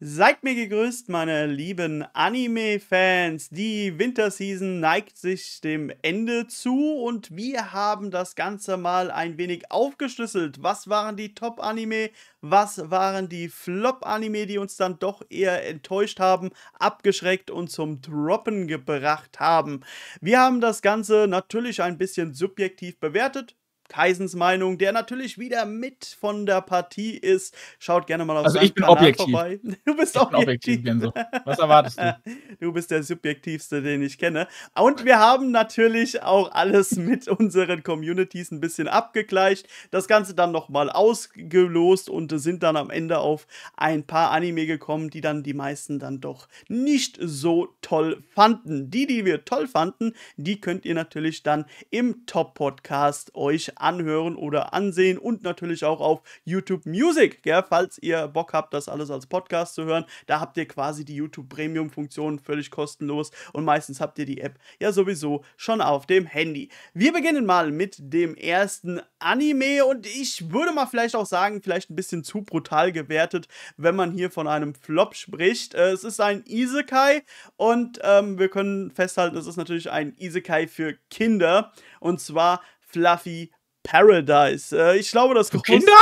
Seid mir gegrüßt, meine lieben Anime-Fans. Die Winterseason neigt sich dem Ende zu und wir haben das Ganze mal ein wenig aufgeschlüsselt. Was waren die Top-Anime? Was waren die Flop-Anime, die uns dann doch eher enttäuscht haben, abgeschreckt und zum Droppen gebracht haben? Wir haben das Ganze natürlich ein bisschen subjektiv bewertet. Kaisens Meinung, der natürlich wieder mit von der Partie ist. Schaut gerne mal auf also seinen Kanal objektiv. vorbei. Du bist ich objektiv. Bin objektiv Genso. Was erwartest du? Du bist der subjektivste, den ich kenne. Und wir haben natürlich auch alles mit unseren Communities ein bisschen abgegleicht. Das Ganze dann nochmal ausgelost und sind dann am Ende auf ein paar Anime gekommen, die dann die meisten dann doch nicht so toll fanden. Die, die wir toll fanden, die könnt ihr natürlich dann im Top-Podcast euch anhören oder ansehen und natürlich auch auf YouTube Music, gell? falls ihr Bock habt, das alles als Podcast zu hören. Da habt ihr quasi die YouTube Premium Funktion völlig kostenlos und meistens habt ihr die App ja sowieso schon auf dem Handy. Wir beginnen mal mit dem ersten Anime und ich würde mal vielleicht auch sagen, vielleicht ein bisschen zu brutal gewertet, wenn man hier von einem Flop spricht. Äh, es ist ein Isekai und ähm, wir können festhalten, es ist natürlich ein Isekai für Kinder und zwar Fluffy Paradise. Äh, ich glaube, das Für Kinder?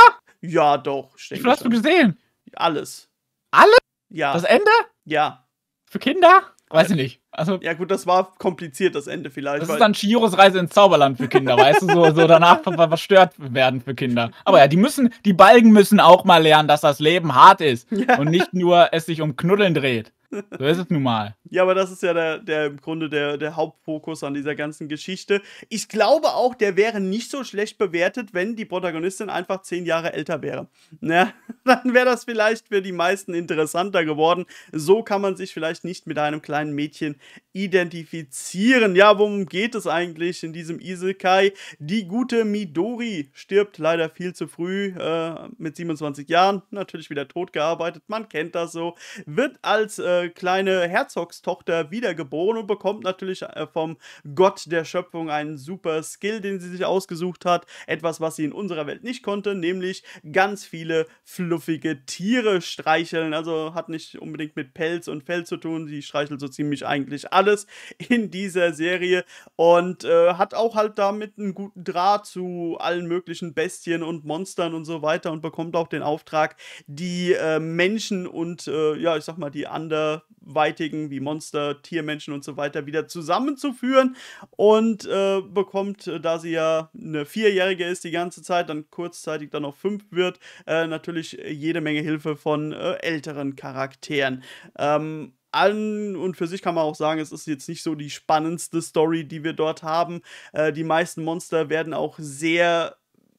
Ja, doch. Wie viel hast du gesehen? Alles. Alles? Ja. Das Ende? Ja. Für Kinder? Weiß ich nicht. Also, ja, gut, das war kompliziert, das Ende vielleicht. Das ist dann Chihiros Reise ins Zauberland für Kinder, weißt du? So, so danach verstört werden für Kinder. Aber ja, die müssen, die Balgen müssen auch mal lernen, dass das Leben hart ist ja. und nicht nur es sich um Knuddeln dreht. So ist es nun mal. Ja, aber das ist ja der, der im Grunde der, der Hauptfokus an dieser ganzen Geschichte. Ich glaube auch, der wäre nicht so schlecht bewertet, wenn die Protagonistin einfach zehn Jahre älter wäre. Ja, ne? dann wäre das vielleicht für die meisten interessanter geworden. So kann man sich vielleicht nicht mit einem kleinen Mädchen identifizieren. Ja, worum geht es eigentlich in diesem Isekai? Die gute Midori stirbt leider viel zu früh äh, mit 27 Jahren. Natürlich wieder totgearbeitet. Man kennt das so. Wird als äh, kleine Herzogstochter wiedergeboren und bekommt natürlich äh, vom Gott der Schöpfung einen super Skill, den sie sich ausgesucht hat. Etwas, was sie in unserer Welt nicht konnte, nämlich ganz viele fluffige Tiere streicheln. Also hat nicht unbedingt mit Pelz und Fell zu tun. Sie streichelt so ziemlich eigentlich alles in dieser Serie und äh, hat auch halt damit einen guten Draht zu allen möglichen Bestien und Monstern und so weiter und bekommt auch den Auftrag, die äh, Menschen und äh, ja, ich sag mal, die anderen anderweitigen, wie Monster, Tiermenschen und so weiter, wieder zusammenzuführen. Und äh, bekommt, äh, da sie ja eine Vierjährige ist die ganze Zeit, dann kurzzeitig dann auf fünf wird, äh, natürlich jede Menge Hilfe von äh, älteren Charakteren. Ähm, an und für sich kann man auch sagen, es ist jetzt nicht so die spannendste Story, die wir dort haben. Äh, die meisten Monster werden auch sehr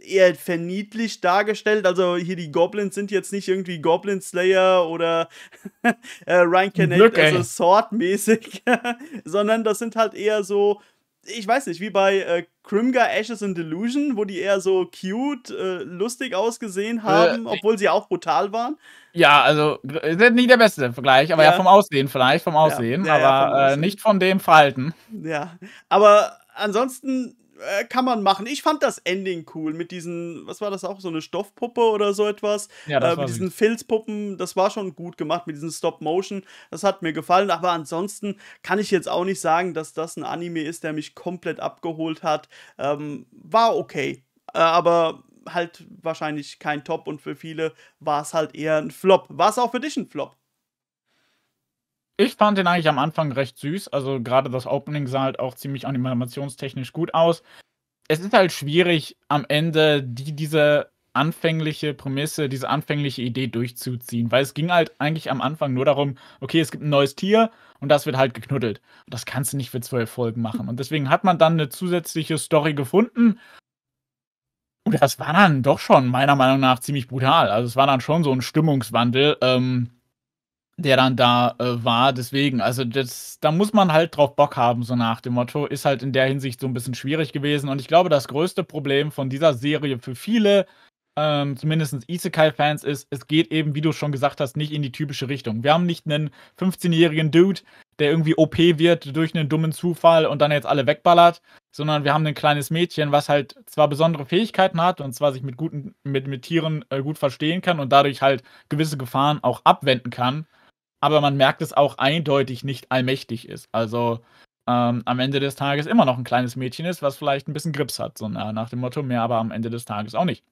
eher verniedlicht dargestellt. Also hier die Goblins sind jetzt nicht irgendwie Goblin Slayer oder äh, Ryan Kennedy, also Sword-mäßig, sondern das sind halt eher so, ich weiß nicht, wie bei äh, Krimga Ashes and Delusion, wo die eher so cute, äh, lustig ausgesehen äh, haben, äh, obwohl sie auch brutal waren. Ja, also äh, nicht der beste Vergleich, aber ja, ja vom Aussehen vielleicht, vom Aussehen, ja. Ja, aber vom äh, Aussehen. nicht von dem Verhalten. Ja, aber ansonsten äh, kann man machen. Ich fand das Ending cool mit diesen, was war das auch, so eine Stoffpuppe oder so etwas. Ja, das äh, mit diesen Filzpuppen, das war schon gut gemacht mit diesen Stop-Motion. Das hat mir gefallen, aber ansonsten kann ich jetzt auch nicht sagen, dass das ein Anime ist, der mich komplett abgeholt hat. Ähm, war okay, äh, aber halt wahrscheinlich kein Top und für viele war es halt eher ein Flop. War es auch für dich ein Flop? Ich fand den eigentlich am Anfang recht süß. Also gerade das Opening sah halt auch ziemlich animationstechnisch gut aus. Es ist halt schwierig, am Ende die, diese anfängliche Prämisse, diese anfängliche Idee durchzuziehen. Weil es ging halt eigentlich am Anfang nur darum, okay, es gibt ein neues Tier und das wird halt geknuddelt. Und das kannst du nicht für zwölf Folgen machen. Und deswegen hat man dann eine zusätzliche Story gefunden. Und das war dann doch schon meiner Meinung nach ziemlich brutal. Also es war dann schon so ein Stimmungswandel. Ähm, der dann da äh, war. Deswegen, also das, da muss man halt drauf Bock haben, so nach dem Motto. Ist halt in der Hinsicht so ein bisschen schwierig gewesen. Und ich glaube, das größte Problem von dieser Serie für viele, ähm, zumindest Isekai-Fans, ist, es geht eben, wie du schon gesagt hast, nicht in die typische Richtung. Wir haben nicht einen 15-jährigen Dude, der irgendwie OP wird durch einen dummen Zufall und dann jetzt alle wegballert, sondern wir haben ein kleines Mädchen, was halt zwar besondere Fähigkeiten hat und zwar sich mit guten, mit, mit Tieren äh, gut verstehen kann und dadurch halt gewisse Gefahren auch abwenden kann, aber man merkt es auch eindeutig nicht allmächtig ist. Also ähm, am Ende des Tages immer noch ein kleines Mädchen ist, was vielleicht ein bisschen Grips hat, so nach dem Motto, mehr aber am Ende des Tages auch nicht.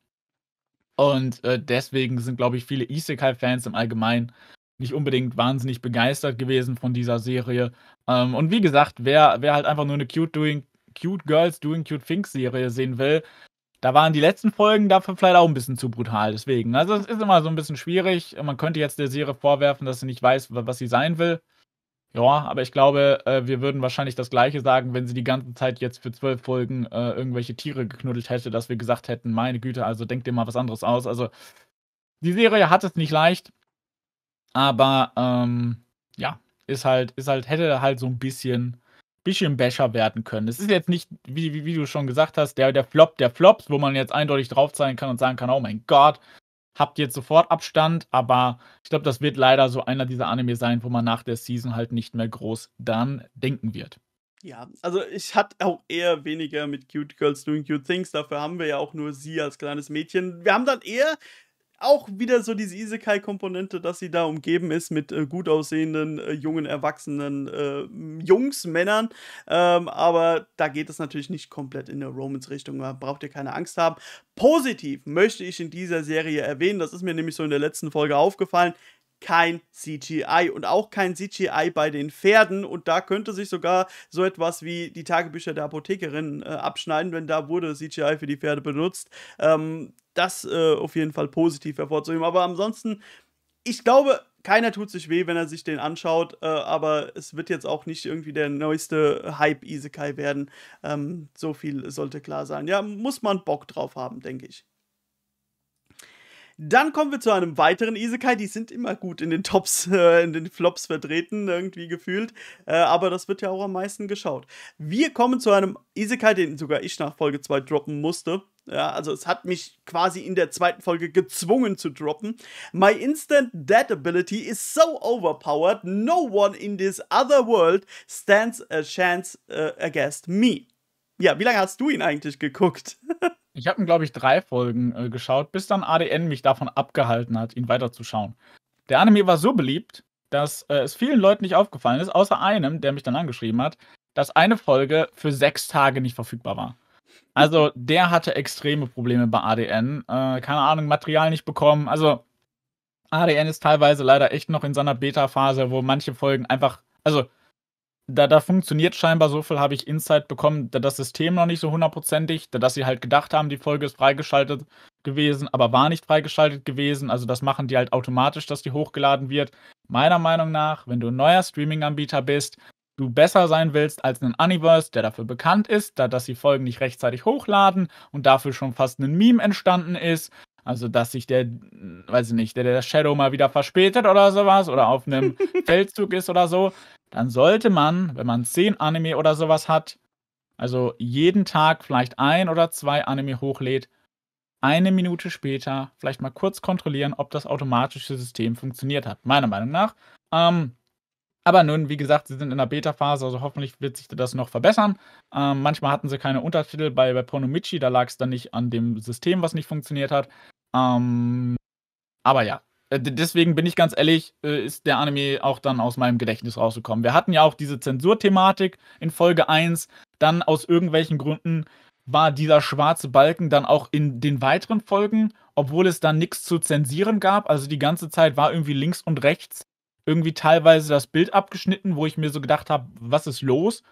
Und äh, deswegen sind, glaube ich, viele Isekai-Fans im Allgemeinen nicht unbedingt wahnsinnig begeistert gewesen von dieser Serie. Ähm, und wie gesagt, wer, wer halt einfach nur eine Cute Doing Cute Girls Doing Cute Things Serie sehen will, da waren die letzten Folgen dafür vielleicht auch ein bisschen zu brutal. Deswegen, also es ist immer so ein bisschen schwierig. Man könnte jetzt der Serie vorwerfen, dass sie nicht weiß, was sie sein will. Ja, aber ich glaube, äh, wir würden wahrscheinlich das Gleiche sagen, wenn sie die ganze Zeit jetzt für zwölf Folgen äh, irgendwelche Tiere geknuddelt hätte, dass wir gesagt hätten, meine Güte, also denkt dir mal was anderes aus. Also die Serie hat es nicht leicht, aber ähm, ja, ist halt, ist halt, hätte halt so ein bisschen bisschen besser werden können. Es ist mhm. jetzt nicht, wie, wie, wie, du schon gesagt hast, der, der Flop der Flops, wo man jetzt eindeutig drauf sein kann und sagen kann, oh mein Gott, habt jetzt sofort Abstand, aber ich glaube, das wird leider so einer dieser Anime sein, wo man nach der Season halt nicht mehr groß dann denken wird. Ja, also ich hatte auch eher weniger mit Cute Girls Doing Cute Things, dafür haben wir ja auch nur sie als kleines Mädchen. Wir haben dann eher auch wieder so diese Isekai-Komponente, dass sie da umgeben ist mit äh, gut aussehenden, äh, jungen, erwachsenen äh, Jungs, Männern. Ähm, aber da geht es natürlich nicht komplett in eine Romance-Richtung. Da braucht ihr keine Angst haben. Positiv möchte ich in dieser Serie erwähnen, das ist mir nämlich so in der letzten Folge aufgefallen kein CGI und auch kein CGI bei den Pferden. Und da könnte sich sogar so etwas wie die Tagebücher der Apothekerin äh, abschneiden, wenn da wurde CGI für die Pferde benutzt. Ähm, das äh, auf jeden Fall positiv hervorzuheben. Aber ansonsten, ich glaube, keiner tut sich weh, wenn er sich den anschaut, äh, aber es wird jetzt auch nicht irgendwie der neueste Hype-Isekai werden. Ähm, so viel sollte klar sein. Ja, muss man Bock drauf haben, denke ich. Dann kommen wir zu einem weiteren Isekai. Die sind immer gut in den Tops, äh, in den Flops vertreten, irgendwie gefühlt. Äh, aber das wird ja auch am meisten geschaut. Wir kommen zu einem Isekai, den sogar ich nach Folge 2 droppen musste. Ja, also es hat mich quasi in der zweiten Folge gezwungen zu droppen. My instant dead ability is so overpowered, no one in this other world stands a chance uh, against me. Ja, wie lange hast du ihn eigentlich geguckt? Ich habe ihn, glaube ich, drei Folgen äh, geschaut, bis dann ADN mich davon abgehalten hat, ihn weiterzuschauen. Der Anime war so beliebt, dass äh, es vielen Leuten nicht aufgefallen ist, außer einem, der mich dann angeschrieben hat, dass eine Folge für sechs Tage nicht verfügbar war. Also der hatte extreme Probleme bei ADN. Äh, keine Ahnung, Material nicht bekommen. Also ADN ist teilweise leider echt noch in seiner Beta-Phase, wo manche Folgen einfach, also da, da funktioniert scheinbar so viel, habe ich Insight bekommen, da das System noch nicht so hundertprozentig, da dass sie halt gedacht haben, die Folge ist freigeschaltet gewesen, aber war nicht freigeschaltet gewesen. Also das machen die halt automatisch, dass die hochgeladen wird. Meiner Meinung nach, wenn du ein neuer Streaming-Anbieter bist, du besser sein willst als einen Universe, der dafür bekannt ist, da dass die Folgen nicht rechtzeitig hochladen und dafür schon fast ein Meme entstanden ist. Also, dass sich der, weiß ich nicht, der, der Shadow mal wieder verspätet oder sowas oder auf einem Feldzug ist oder so dann sollte man, wenn man zehn Anime oder sowas hat, also jeden Tag vielleicht ein oder zwei Anime hochlädt, eine Minute später vielleicht mal kurz kontrollieren, ob das automatische System funktioniert hat. Meiner Meinung nach. Ähm, aber nun, wie gesagt, sie sind in der Beta-Phase, also hoffentlich wird sich das noch verbessern. Ähm, manchmal hatten sie keine Untertitel bei, bei Ponomichi, da lag es dann nicht an dem System, was nicht funktioniert hat. Ähm, aber ja, äh, deswegen bin ich ganz ehrlich, äh, ist der Anime auch dann aus meinem Gedächtnis rausgekommen. Wir hatten ja auch diese Zensurthematik in Folge 1. Dann aus irgendwelchen Gründen war dieser schwarze Balken dann auch in den weiteren Folgen, obwohl es dann nichts zu zensieren gab. Also die ganze Zeit war irgendwie links und rechts irgendwie teilweise das Bild abgeschnitten, wo ich mir so gedacht habe, was ist los?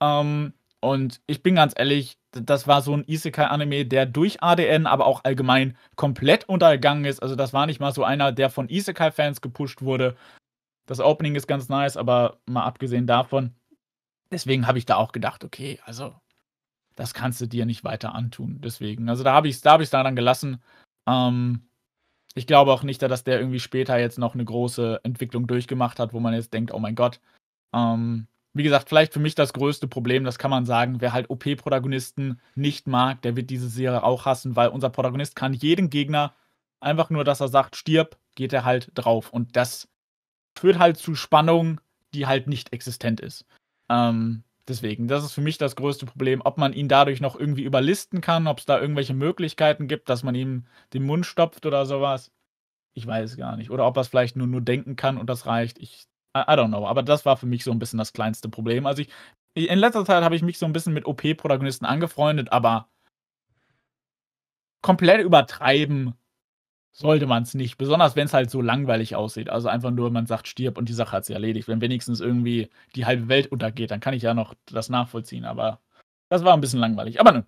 Ähm, und ich bin ganz ehrlich, das war so ein Isekai-Anime, der durch ADN, aber auch allgemein komplett untergegangen ist. Also das war nicht mal so einer, der von Isekai-Fans gepusht wurde. Das Opening ist ganz nice, aber mal abgesehen davon. Deswegen habe ich da auch gedacht, okay, also das kannst du dir nicht weiter antun. Deswegen, also da habe ich es da hab dann gelassen. Ähm, ich glaube auch nicht, dass der irgendwie später jetzt noch eine große Entwicklung durchgemacht hat, wo man jetzt denkt, oh mein Gott. Ähm, wie gesagt, vielleicht für mich das größte Problem, das kann man sagen, wer halt OP-Protagonisten nicht mag, der wird diese Serie auch hassen, weil unser Protagonist kann jeden Gegner einfach nur, dass er sagt, stirb, geht er halt drauf. Und das führt halt zu Spannung, die halt nicht existent ist. Ähm, deswegen, das ist für mich das größte Problem, ob man ihn dadurch noch irgendwie überlisten kann, ob es da irgendwelche Möglichkeiten gibt, dass man ihm den Mund stopft oder sowas. Ich weiß gar nicht. Oder ob er es vielleicht nur, nur denken kann und das reicht. Ich I, I don't know, aber das war für mich so ein bisschen das kleinste Problem. Also ich, in letzter Zeit habe ich mich so ein bisschen mit OP-Protagonisten angefreundet, aber komplett übertreiben sollte man es nicht. Besonders wenn es halt so langweilig aussieht. Also einfach nur, man sagt stirb und die Sache hat sich erledigt. Wenn wenigstens irgendwie die halbe Welt untergeht, dann kann ich ja noch das nachvollziehen. Aber das war ein bisschen langweilig. Aber nun,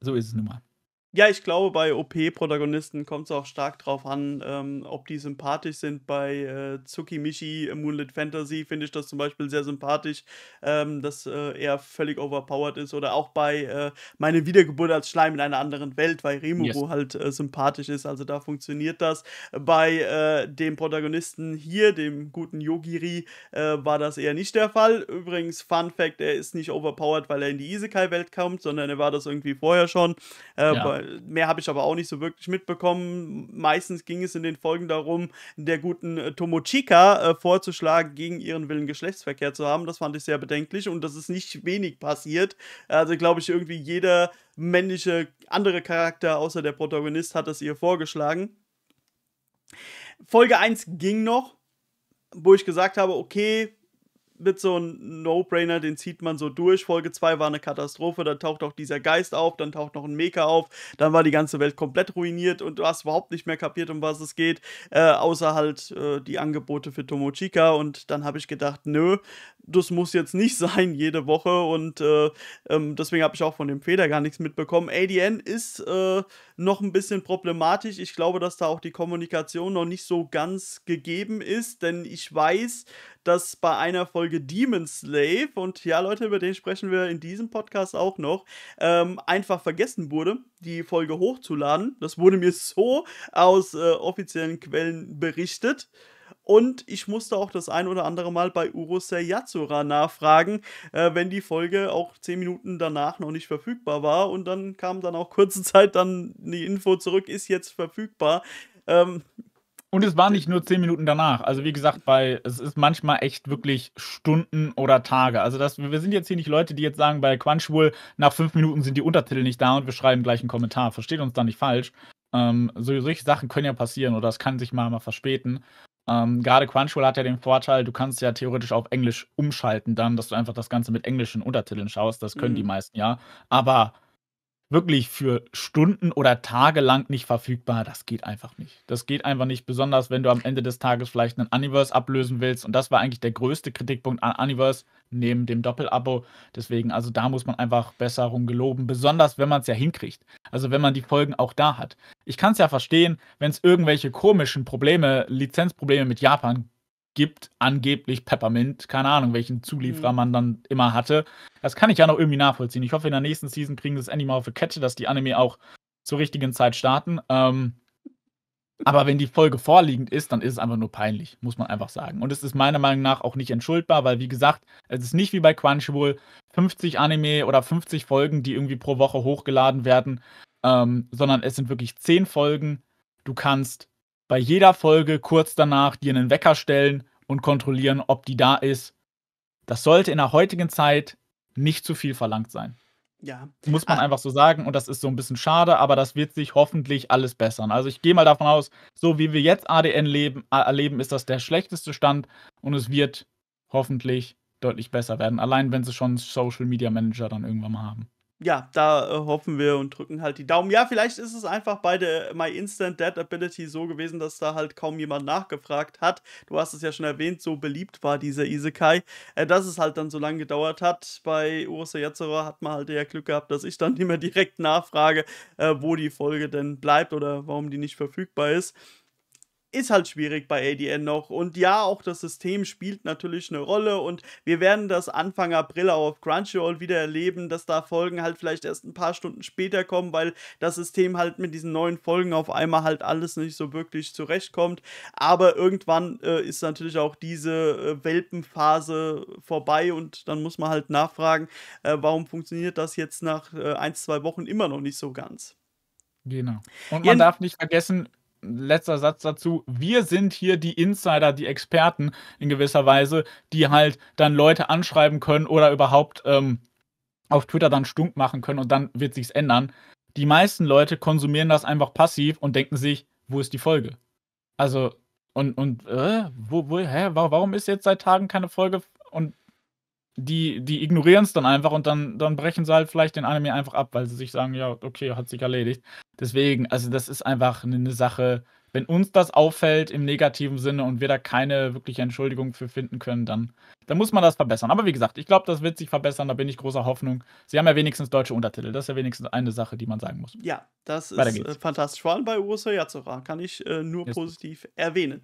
so ist es nun mal. Ja, ich glaube, bei OP-Protagonisten kommt es auch stark drauf an, ähm, ob die sympathisch sind. Bei äh, Tsukimichi Moonlit Fantasy finde ich das zum Beispiel sehr sympathisch, ähm, dass äh, er völlig overpowered ist. Oder auch bei äh, Meine Wiedergeburt als Schleim in einer anderen Welt, weil Remuro yes. halt äh, sympathisch ist. Also da funktioniert das. Bei äh, dem Protagonisten hier, dem guten Yogiri, äh, war das eher nicht der Fall. Übrigens, Fun Fact: er ist nicht overpowered, weil er in die Isekai-Welt kommt, sondern er war das irgendwie vorher schon. Ja. bei Mehr habe ich aber auch nicht so wirklich mitbekommen. Meistens ging es in den Folgen darum, der guten äh, Tomochika äh, vorzuschlagen, gegen ihren Willen Geschlechtsverkehr zu haben. Das fand ich sehr bedenklich und das ist nicht wenig passiert. Also glaube ich, irgendwie jeder männliche andere Charakter außer der Protagonist hat das ihr vorgeschlagen. Folge 1 ging noch, wo ich gesagt habe, okay, mit so einem No-Brainer, den zieht man so durch. Folge 2 war eine Katastrophe, dann taucht auch dieser Geist auf, dann taucht noch ein Mecha auf, dann war die ganze Welt komplett ruiniert und du hast überhaupt nicht mehr kapiert, um was es geht, äh, außer halt äh, die Angebote für Tomochika und dann habe ich gedacht, nö, das muss jetzt nicht sein jede Woche und äh, ähm, deswegen habe ich auch von dem Feder gar nichts mitbekommen. ADN ist äh, noch ein bisschen problematisch. Ich glaube, dass da auch die Kommunikation noch nicht so ganz gegeben ist, denn ich weiß, dass bei einer Folge Demon Slave, und ja, Leute, über den sprechen wir in diesem Podcast auch noch, ähm, einfach vergessen wurde, die Folge hochzuladen. Das wurde mir so aus äh, offiziellen Quellen berichtet. Und ich musste auch das ein oder andere Mal bei Urosei Yatsura nachfragen, äh, wenn die Folge auch zehn Minuten danach noch nicht verfügbar war. Und dann kam dann auch kurze Zeit dann die Info zurück, ist jetzt verfügbar. Ähm, und es war nicht nur zehn Minuten danach. Also wie gesagt, weil es ist manchmal echt wirklich Stunden oder Tage. Also das, wir sind jetzt hier nicht Leute, die jetzt sagen, bei Quanschwul nach fünf Minuten sind die Untertitel nicht da und wir schreiben gleich einen Kommentar. Versteht uns da nicht falsch. Ähm, so, solche Sachen können ja passieren oder es kann sich mal, mal verspäten. Ähm, Gerade Crunchyroll hat ja den Vorteil, du kannst ja theoretisch auf Englisch umschalten, dann, dass du einfach das Ganze mit englischen Untertiteln schaust. Das können mhm. die meisten ja. Aber wirklich für Stunden oder Tage lang nicht verfügbar. Das geht einfach nicht. Das geht einfach nicht, besonders wenn du am Ende des Tages vielleicht einen Universe ablösen willst. Und das war eigentlich der größte Kritikpunkt an Universe neben dem Doppelabo. Deswegen, also da muss man einfach Besserung geloben, besonders wenn man es ja hinkriegt. Also wenn man die Folgen auch da hat. Ich kann es ja verstehen, wenn es irgendwelche komischen Probleme, Lizenzprobleme mit Japan gibt gibt angeblich Peppermint, keine Ahnung, welchen Zulieferer mhm. man dann immer hatte. Das kann ich ja noch irgendwie nachvollziehen. Ich hoffe, in der nächsten Season kriegen sie es endlich mal auf die Kette, dass die Anime auch zur richtigen Zeit starten. Ähm, aber wenn die Folge vorliegend ist, dann ist es einfach nur peinlich, muss man einfach sagen. Und es ist meiner Meinung nach auch nicht entschuldbar, weil wie gesagt, es ist nicht wie bei Crunchyroll 50 Anime oder 50 Folgen, die irgendwie pro Woche hochgeladen werden, ähm, sondern es sind wirklich 10 Folgen. Du kannst bei jeder Folge kurz danach dir einen Wecker stellen und kontrollieren, ob die da ist. Das sollte in der heutigen Zeit nicht zu viel verlangt sein. Ja. Muss man ah. einfach so sagen. Und das ist so ein bisschen schade, aber das wird sich hoffentlich alles bessern. Also ich gehe mal davon aus, so wie wir jetzt ADN leben, äh, erleben, ist das der schlechteste Stand und es wird hoffentlich deutlich besser werden. Allein wenn sie schon einen Social Media Manager dann irgendwann mal haben ja, da äh, hoffen wir und drücken halt die Daumen. Ja, vielleicht ist es einfach bei der My Instant Dead Ability so gewesen, dass da halt kaum jemand nachgefragt hat. Du hast es ja schon erwähnt, so beliebt war dieser Isekai, äh, dass es halt dann so lange gedauert hat. Bei Ursa Yatsura hat man halt eher Glück gehabt, dass ich dann immer direkt nachfrage, äh, wo die Folge denn bleibt oder warum die nicht verfügbar ist ist halt schwierig bei ADN noch. Und ja, auch das System spielt natürlich eine Rolle und wir werden das Anfang April auch auf Crunchyroll wieder erleben, dass da Folgen halt vielleicht erst ein paar Stunden später kommen, weil das System halt mit diesen neuen Folgen auf einmal halt alles nicht so wirklich zurechtkommt. Aber irgendwann äh, ist natürlich auch diese äh, Welpenphase vorbei und dann muss man halt nachfragen, äh, warum funktioniert das jetzt nach äh, ein, zwei Wochen immer noch nicht so ganz. Genau. Und man ja, darf nicht vergessen, letzter Satz dazu. Wir sind hier die Insider, die Experten in gewisser Weise, die halt dann Leute anschreiben können oder überhaupt ähm, auf Twitter dann stunk machen können und dann wird sich's ändern. Die meisten Leute konsumieren das einfach passiv und denken sich, wo ist die Folge? Also, und, und, äh, wo, wo, hä, warum ist jetzt seit Tagen keine Folge? Und die, die ignorieren es dann einfach und dann, dann brechen sie halt vielleicht den Anime einfach ab, weil sie sich sagen, ja, okay, hat sich erledigt. Deswegen, also das ist einfach eine, ne Sache, wenn uns das auffällt im negativen Sinne und wir da keine wirkliche Entschuldigung für finden können, dann, dann muss man das verbessern. Aber wie gesagt, ich glaube, das wird sich verbessern, da bin ich großer Hoffnung. Sie haben ja wenigstens deutsche Untertitel, das ist ja wenigstens eine Sache, die man sagen muss. Ja, das Weiter ist geht's. Äh, fantastisch. Vor allem bei Ursa Yatsura kann ich äh, nur Jetzt. positiv erwähnen.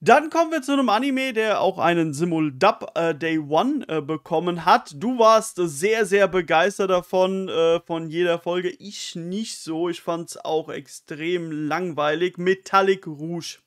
Dann kommen wir zu einem Anime, der auch einen Simul-Dub äh, Day One äh, bekommen hat. Du warst sehr, sehr begeistert davon, äh, von jeder Folge. Ich nicht so. Ich fand es auch extrem langweilig. Metallic Rouge.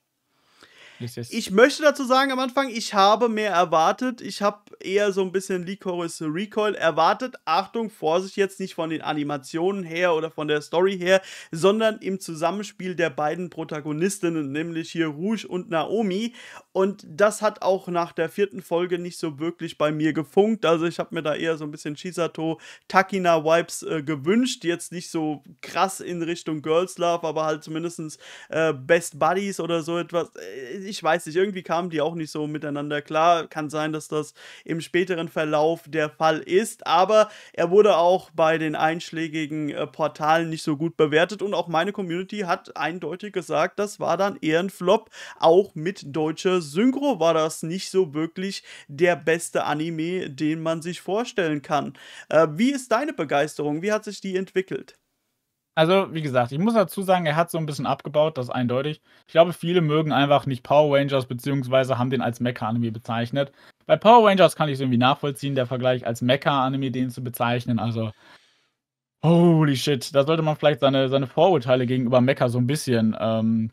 Ich möchte dazu sagen am Anfang, ich habe mehr erwartet. Ich habe eher so ein bisschen Licorice Recoil erwartet. Achtung, Vorsicht jetzt nicht von den Animationen her oder von der Story her, sondern im Zusammenspiel der beiden Protagonistinnen, nämlich hier Rouge und Naomi. Und das hat auch nach der vierten Folge nicht so wirklich bei mir gefunkt. Also ich habe mir da eher so ein bisschen Shisato Takina Vibes äh, gewünscht. Jetzt nicht so krass in Richtung Girls Love, aber halt zumindest äh, Best Buddies oder so etwas. Äh, ich weiß nicht, irgendwie kamen die auch nicht so miteinander klar. Kann sein, dass das im späteren Verlauf der Fall ist, aber er wurde auch bei den einschlägigen äh, Portalen nicht so gut bewertet und auch meine Community hat eindeutig gesagt, das war dann eher ein Flop. Auch mit deutscher Synchro war das nicht so wirklich der beste Anime, den man sich vorstellen kann. Äh, wie ist deine Begeisterung? Wie hat sich die entwickelt? also, wie gesagt, ich muss dazu sagen, er hat so ein bisschen abgebaut, das ist eindeutig. Ich glaube, viele mögen einfach nicht Power Rangers, beziehungsweise haben den als Mecha-Anime bezeichnet. Bei Power Rangers kann ich es irgendwie nachvollziehen, der Vergleich als Mecha-Anime, den zu bezeichnen. Also, holy shit, da sollte man vielleicht seine, seine Vorurteile gegenüber Mecha so ein bisschen ähm,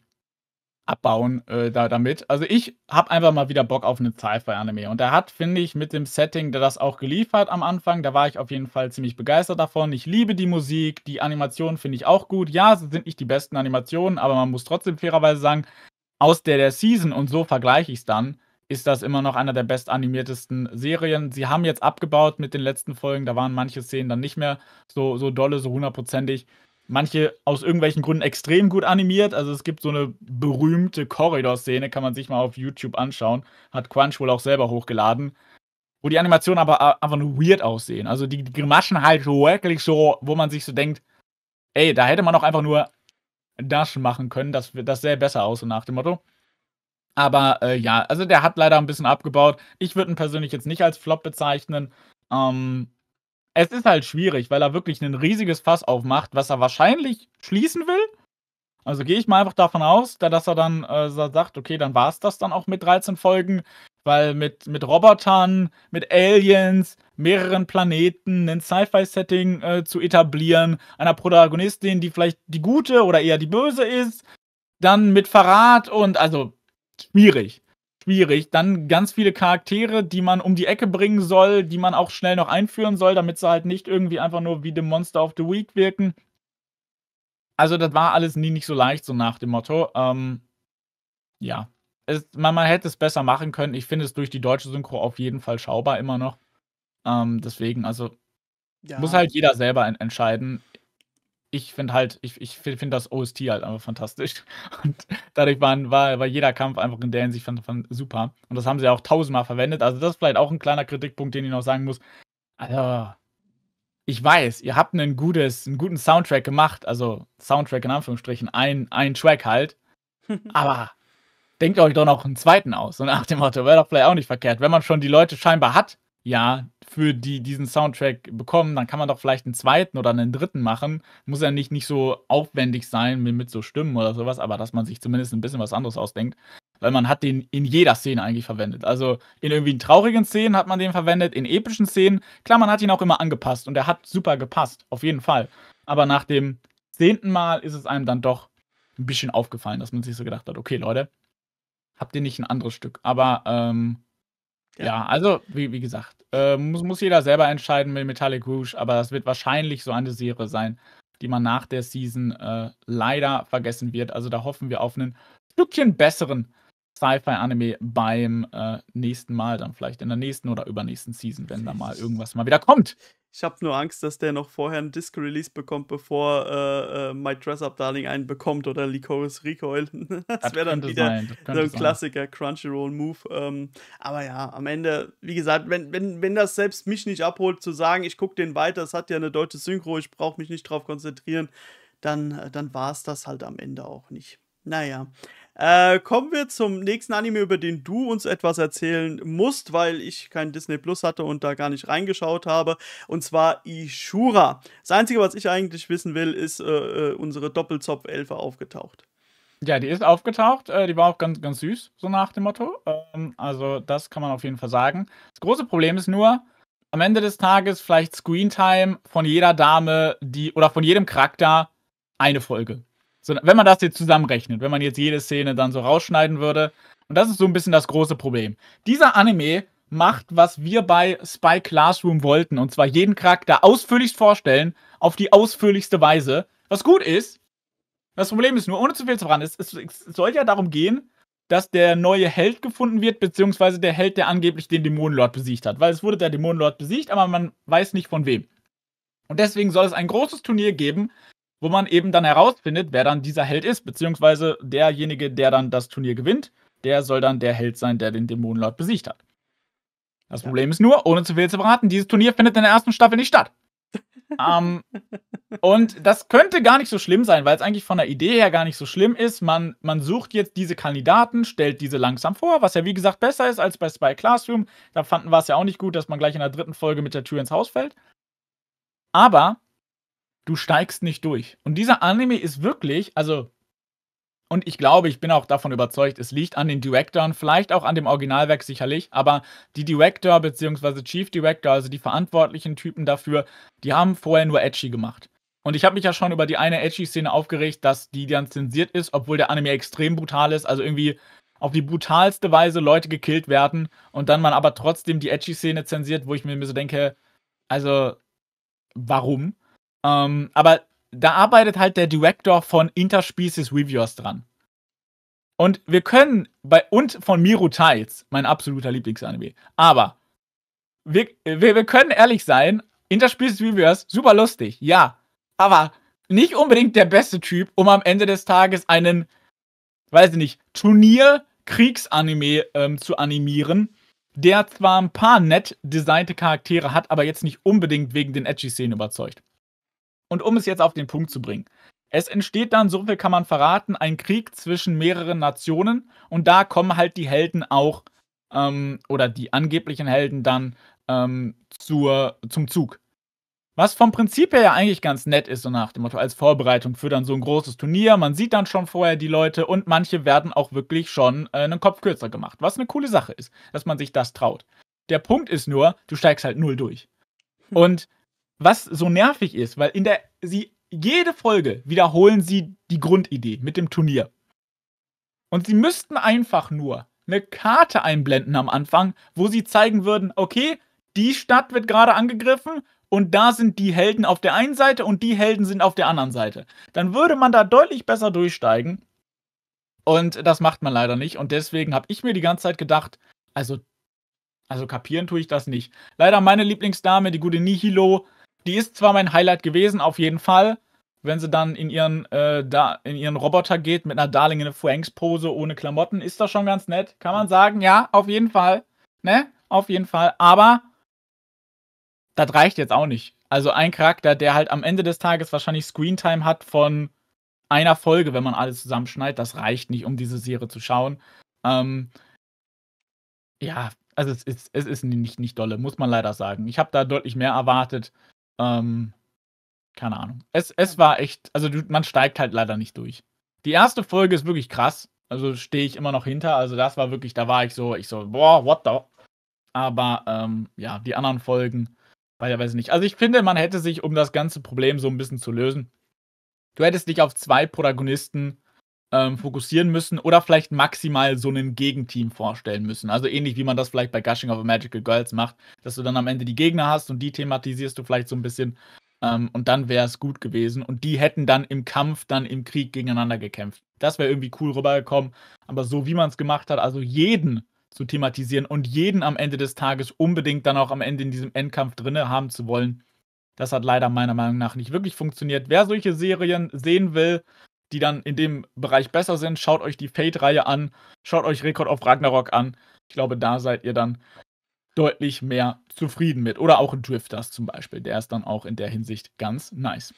abbauen äh, da, damit. Also ich habe einfach mal wieder Bock auf einen Sci-Fi-Anime. Und er hat, finde ich, mit dem Setting der das auch geliefert am Anfang. Da war ich auf jeden Fall ziemlich begeistert davon. Ich liebe die Musik, die Animationen finde ich auch gut. Ja, sie sind nicht die besten Animationen, aber man muss trotzdem fairerweise sagen, aus der der Season, und so vergleiche ich es dann, ist das immer noch einer der bestanimiertesten Serien. Sie haben jetzt abgebaut mit den letzten Folgen, da waren manche Szenen dann nicht mehr so, so dolle, so hundertprozentig manche aus irgendwelchen Gründen extrem gut animiert. Also es gibt so eine berühmte Korridor-Szene, kann man sich mal auf YouTube anschauen. Hat Crunch wohl auch selber hochgeladen. Wo die Animationen aber äh, einfach nur weird aussehen. Also die, die Grimaschen halt wirklich so, wo man sich so denkt, ey, da hätte man auch einfach nur das machen können. Das, das sähe besser aus, so nach dem Motto. Aber äh, ja, also der hat leider ein bisschen abgebaut. Ich würde ihn persönlich jetzt nicht als Flop bezeichnen. Ähm, es ist halt schwierig, weil er wirklich ein riesiges Fass aufmacht, was er wahrscheinlich schließen will. Also gehe ich mal einfach davon aus, dass er dann äh, sagt, okay, dann war es das dann auch mit 13 Folgen, weil mit, mit Robotern, mit Aliens, mehreren Planeten, ein Sci-Fi-Setting äh, zu etablieren, einer Protagonistin, die vielleicht die gute oder eher die böse ist, dann mit Verrat und also schwierig schwierig. Dann ganz viele Charaktere, die man um die Ecke bringen soll, die man auch schnell noch einführen soll, damit sie halt nicht irgendwie einfach nur wie dem Monster of the Week wirken. Also, das war alles nie nicht so leicht, so nach dem Motto. Ähm, ja. Es, man, man, hätte es besser machen können. Ich finde es durch die deutsche Synchro auf jeden Fall schaubar immer noch. Ähm, deswegen, also ja. muss halt jeder selber entscheiden ich finde halt, ich, ich finde das OST halt einfach fantastisch. Und dadurch waren, war, war jeder Kampf einfach in der Hinsicht fand, fand super. Und das haben sie auch tausendmal verwendet. Also, das ist vielleicht auch ein kleiner Kritikpunkt, den ich noch sagen muss. Also, ich weiß, ihr habt einen, gutes, einen guten Soundtrack gemacht. Also, Soundtrack in Anführungsstrichen, ein, ein Track halt. aber denkt euch doch noch einen zweiten aus. Und nach dem Motto, wäre doch vielleicht auch nicht verkehrt. Wenn man schon die Leute scheinbar hat, ja für die diesen Soundtrack bekommen, dann kann man doch vielleicht einen zweiten oder einen dritten machen. Muss ja nicht, nicht so aufwendig sein mit, mit so Stimmen oder sowas, aber dass man sich zumindest ein bisschen was anderes ausdenkt. Weil man hat den in jeder Szene eigentlich verwendet. Also in irgendwie traurigen Szenen hat man den verwendet, in epischen Szenen. Klar, man hat ihn auch immer angepasst und er hat super gepasst, auf jeden Fall. Aber nach dem zehnten Mal ist es einem dann doch ein bisschen aufgefallen, dass man sich so gedacht hat, okay Leute, habt ihr nicht ein anderes Stück? Aber ähm, ja, also wie, wie gesagt, äh, muss, muss jeder selber entscheiden mit Metallic Rouge, aber das wird wahrscheinlich so eine Serie sein, die man nach der Season äh, leider vergessen wird. Also da hoffen wir auf einen Stückchen besseren Sci-Fi-Anime beim äh, nächsten Mal, dann vielleicht in der nächsten oder übernächsten Season, wenn da mal irgendwas mal wieder kommt. Ich habe nur Angst, dass der noch vorher einen Disc-Release bekommt, bevor äh, äh, My Dress-Up Darling einen bekommt oder Licorice Recoil. das wäre dann wieder sein, so ein sein. Klassiker, Crunchyroll-Move. Ähm, aber ja, am Ende, wie gesagt, wenn, wenn, wenn das selbst mich nicht abholt, zu sagen, ich gucke den weiter, es hat ja eine deutsche Synchro, ich brauche mich nicht drauf konzentrieren, dann, äh, dann war es das halt am Ende auch nicht. Naja, äh, kommen wir zum nächsten Anime, über den du uns etwas erzählen musst, weil ich kein Disney Plus hatte und da gar nicht reingeschaut habe. Und zwar Ishura. Das Einzige, was ich eigentlich wissen will, ist äh, äh, unsere Doppelzopf-Elfe aufgetaucht. Ja, die ist aufgetaucht. Äh, die war auch ganz, ganz süß, so nach dem Motto. Ähm, also, das kann man auf jeden Fall sagen. Das große Problem ist nur, am Ende des Tages vielleicht Screentime von jeder Dame, die oder von jedem Charakter eine Folge. So, wenn man das jetzt zusammenrechnet, wenn man jetzt jede Szene dann so rausschneiden würde. Und das ist so ein bisschen das große Problem. Dieser Anime macht, was wir bei Spy Classroom wollten. Und zwar jeden Charakter ausführlichst vorstellen, auf die ausführlichste Weise. Was gut ist. Das Problem ist nur, ohne zu viel zu ran, es, es, es soll ja darum gehen, dass der neue Held gefunden wird, beziehungsweise der Held, der angeblich den Dämonenlord besiegt hat. Weil es wurde der Dämonenlord besiegt, aber man weiß nicht von wem. Und deswegen soll es ein großes Turnier geben, wo man eben dann herausfindet, wer dann dieser Held ist, beziehungsweise derjenige, der dann das Turnier gewinnt, der soll dann der Held sein, der den Dämonenlord besiegt hat. Das ja. Problem ist nur, ohne zu viel zu beraten, dieses Turnier findet in der ersten Staffel nicht statt. ähm, und das könnte gar nicht so schlimm sein, weil es eigentlich von der Idee her gar nicht so schlimm ist. Man, man sucht jetzt diese Kandidaten, stellt diese langsam vor, was ja wie gesagt besser ist als bei Spy Classroom. Da fanden wir es ja auch nicht gut, dass man gleich in der dritten Folge mit der Tür ins Haus fällt. Aber du steigst nicht durch. Und dieser Anime ist wirklich, also, und ich glaube, ich bin auch davon überzeugt, es liegt an den Directoren, vielleicht auch an dem Originalwerk sicherlich, aber die Director bzw. Chief Director, also die verantwortlichen Typen dafür, die haben vorher nur Edgy gemacht. Und ich habe mich ja schon über die eine Edgy-Szene aufgeregt, dass die dann zensiert ist, obwohl der Anime extrem brutal ist, also irgendwie auf die brutalste Weise Leute gekillt werden und dann man aber trotzdem die Edgy-Szene zensiert, wo ich mir so denke, also warum? Ähm, aber da arbeitet halt der Director von Interspecies Reviewers dran. Und wir können bei und von Miru Tiles, mein absoluter Lieblingsanime. Aber wir, wir, wir können ehrlich sein, Interspecies Reviewers, super lustig, ja. Aber nicht unbedingt der beste Typ, um am Ende des Tages einen, weiß ich nicht, Turnier-Kriegsanime ähm, zu animieren, der zwar ein paar nett designte Charaktere hat, aber jetzt nicht unbedingt wegen den Edgy-Szenen überzeugt. Und um es jetzt auf den Punkt zu bringen. Es entsteht dann, so viel kann man verraten, ein Krieg zwischen mehreren Nationen und da kommen halt die Helden auch ähm, oder die angeblichen Helden dann ähm, zur, zum Zug. Was vom Prinzip her ja eigentlich ganz nett ist, so nach dem Motto, als Vorbereitung für dann so ein großes Turnier. Man sieht dann schon vorher die Leute und manche werden auch wirklich schon äh, einen Kopf kürzer gemacht. Was eine coole Sache ist, dass man sich das traut. Der Punkt ist nur, du steigst halt null durch. Hm. Und was so nervig ist, weil in der sie jede Folge wiederholen sie die Grundidee mit dem Turnier. Und sie müssten einfach nur eine Karte einblenden am Anfang, wo sie zeigen würden, okay, die Stadt wird gerade angegriffen und da sind die Helden auf der einen Seite und die Helden sind auf der anderen Seite. Dann würde man da deutlich besser durchsteigen. Und das macht man leider nicht. Und deswegen habe ich mir die ganze Zeit gedacht, also, also kapieren tue ich das nicht. Leider meine Lieblingsdame, die gute Nihilo, die ist zwar mein Highlight gewesen, auf jeden Fall, wenn sie dann in ihren, äh, da, in ihren Roboter geht mit einer Darling in Franks Pose ohne Klamotten, ist das schon ganz nett. Kann man sagen, ja, auf jeden Fall. Ne? Auf jeden Fall. Aber das reicht jetzt auch nicht. Also ein Charakter, der halt am Ende des Tages wahrscheinlich Screentime hat von einer Folge, wenn man alles zusammenschneidet, das reicht nicht, um diese Serie zu schauen. Ähm, ja, also es ist, es ist nicht, nicht dolle, muss man leider sagen. Ich habe da deutlich mehr erwartet. Ähm, keine Ahnung. Es, es war echt, also du, man steigt halt leider nicht durch. Die erste Folge ist wirklich krass. Also stehe ich immer noch hinter. Also das war wirklich, da war ich so, ich so, boah, what the? Aber ähm, ja, die anderen Folgen, beiderweise nicht. Also ich finde, man hätte sich, um das ganze Problem so ein bisschen zu lösen, du hättest dich auf zwei Protagonisten ähm, fokussieren müssen oder vielleicht maximal so ein Gegenteam vorstellen müssen. Also ähnlich wie man das vielleicht bei Gushing of Magical Girls macht, dass du dann am Ende die Gegner hast und die thematisierst du vielleicht so ein bisschen. Ähm, und dann wäre es gut gewesen. Und die hätten dann im Kampf, dann im Krieg gegeneinander gekämpft. Das wäre irgendwie cool rübergekommen. Aber so wie man es gemacht hat, also jeden zu thematisieren und jeden am Ende des Tages unbedingt dann auch am Ende in diesem Endkampf drinne haben zu wollen, das hat leider meiner Meinung nach nicht wirklich funktioniert. Wer solche Serien sehen will, die dann in dem Bereich besser sind. Schaut euch die Fate-Reihe an, schaut euch Rekord auf Ragnarok an. Ich glaube, da seid ihr dann deutlich mehr zufrieden mit. Oder auch ein Drifters zum Beispiel. Der ist dann auch in der Hinsicht ganz nice.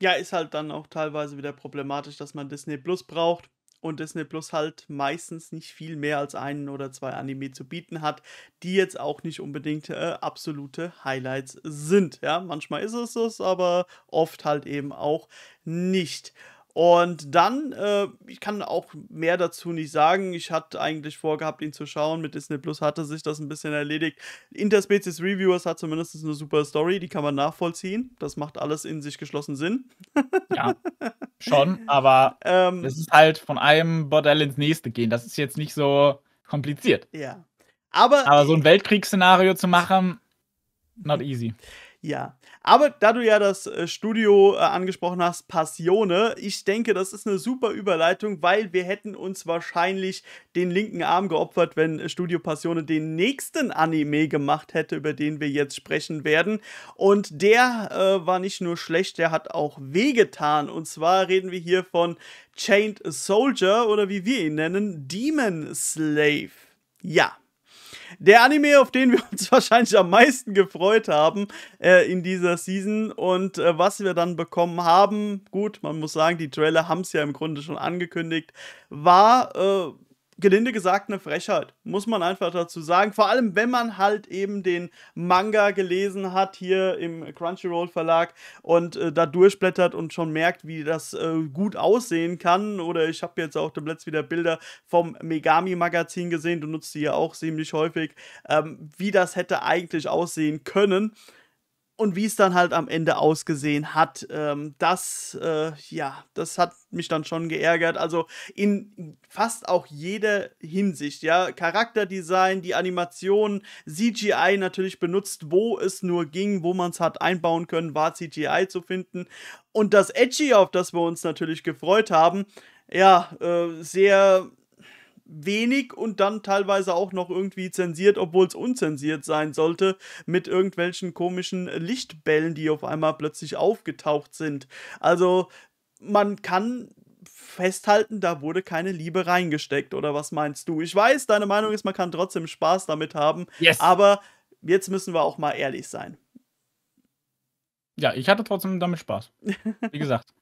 Ja, ist halt dann auch teilweise wieder problematisch, dass man Disney Plus braucht und Disney Plus halt meistens nicht viel mehr als einen oder zwei Anime zu bieten hat, die jetzt auch nicht unbedingt äh, absolute Highlights sind. Ja, manchmal ist es es, aber oft halt eben auch nicht. Und dann, äh, ich kann auch mehr dazu nicht sagen. Ich hatte eigentlich vorgehabt, ihn zu schauen. Mit Disney Plus hatte sich das ein bisschen erledigt. Interspecies Reviewers hat zumindest eine super Story, die kann man nachvollziehen. Das macht alles in sich geschlossen Sinn. ja, schon, aber ähm, es ist halt von einem Bordell ins nächste gehen. Das ist jetzt nicht so kompliziert. Ja. Aber, aber so ein Weltkriegsszenario zu machen, not easy. Ja, aber da du ja das äh, Studio äh, angesprochen hast, Passione, ich denke, das ist eine super Überleitung, weil wir hätten uns wahrscheinlich den linken Arm geopfert, wenn äh, Studio Passione den nächsten Anime gemacht hätte, über den wir jetzt sprechen werden. Und der äh, war nicht nur schlecht, der hat auch wehgetan. Und zwar reden wir hier von Chained Soldier oder wie wir ihn nennen, Demon Slave. Ja, der Anime, auf den wir uns wahrscheinlich am meisten gefreut haben äh, in dieser Season und äh, was wir dann bekommen haben, gut, man muss sagen, die Trailer haben es ja im Grunde schon angekündigt, war äh, gelinde gesagt eine Frechheit, muss man einfach dazu sagen. Vor allem, wenn man halt eben den Manga gelesen hat hier im Crunchyroll Verlag und äh, da durchblättert und schon merkt, wie das äh, gut aussehen kann. Oder ich habe jetzt auch demnächst wieder Bilder vom Megami Magazin gesehen, du nutzt die ja auch ziemlich häufig, ähm, wie das hätte eigentlich aussehen können. Und wie es dann halt am Ende ausgesehen hat, ähm, das, äh, ja, das hat mich dann schon geärgert. Also in fast auch jeder Hinsicht, ja. Charakterdesign, die Animationen, CGI natürlich benutzt, wo es nur ging, wo man es hat einbauen können, war CGI zu finden. Und das Edgy, auf das wir uns natürlich gefreut haben, ja, äh, sehr wenig und dann teilweise auch noch irgendwie zensiert, obwohl es unzensiert sein sollte, mit irgendwelchen komischen Lichtbällen, die auf einmal plötzlich aufgetaucht sind. Also man kann festhalten, da wurde keine Liebe reingesteckt, oder was meinst du? Ich weiß, deine Meinung ist, man kann trotzdem Spaß damit haben, yes. aber jetzt müssen wir auch mal ehrlich sein. Ja, ich hatte trotzdem damit Spaß. Wie gesagt.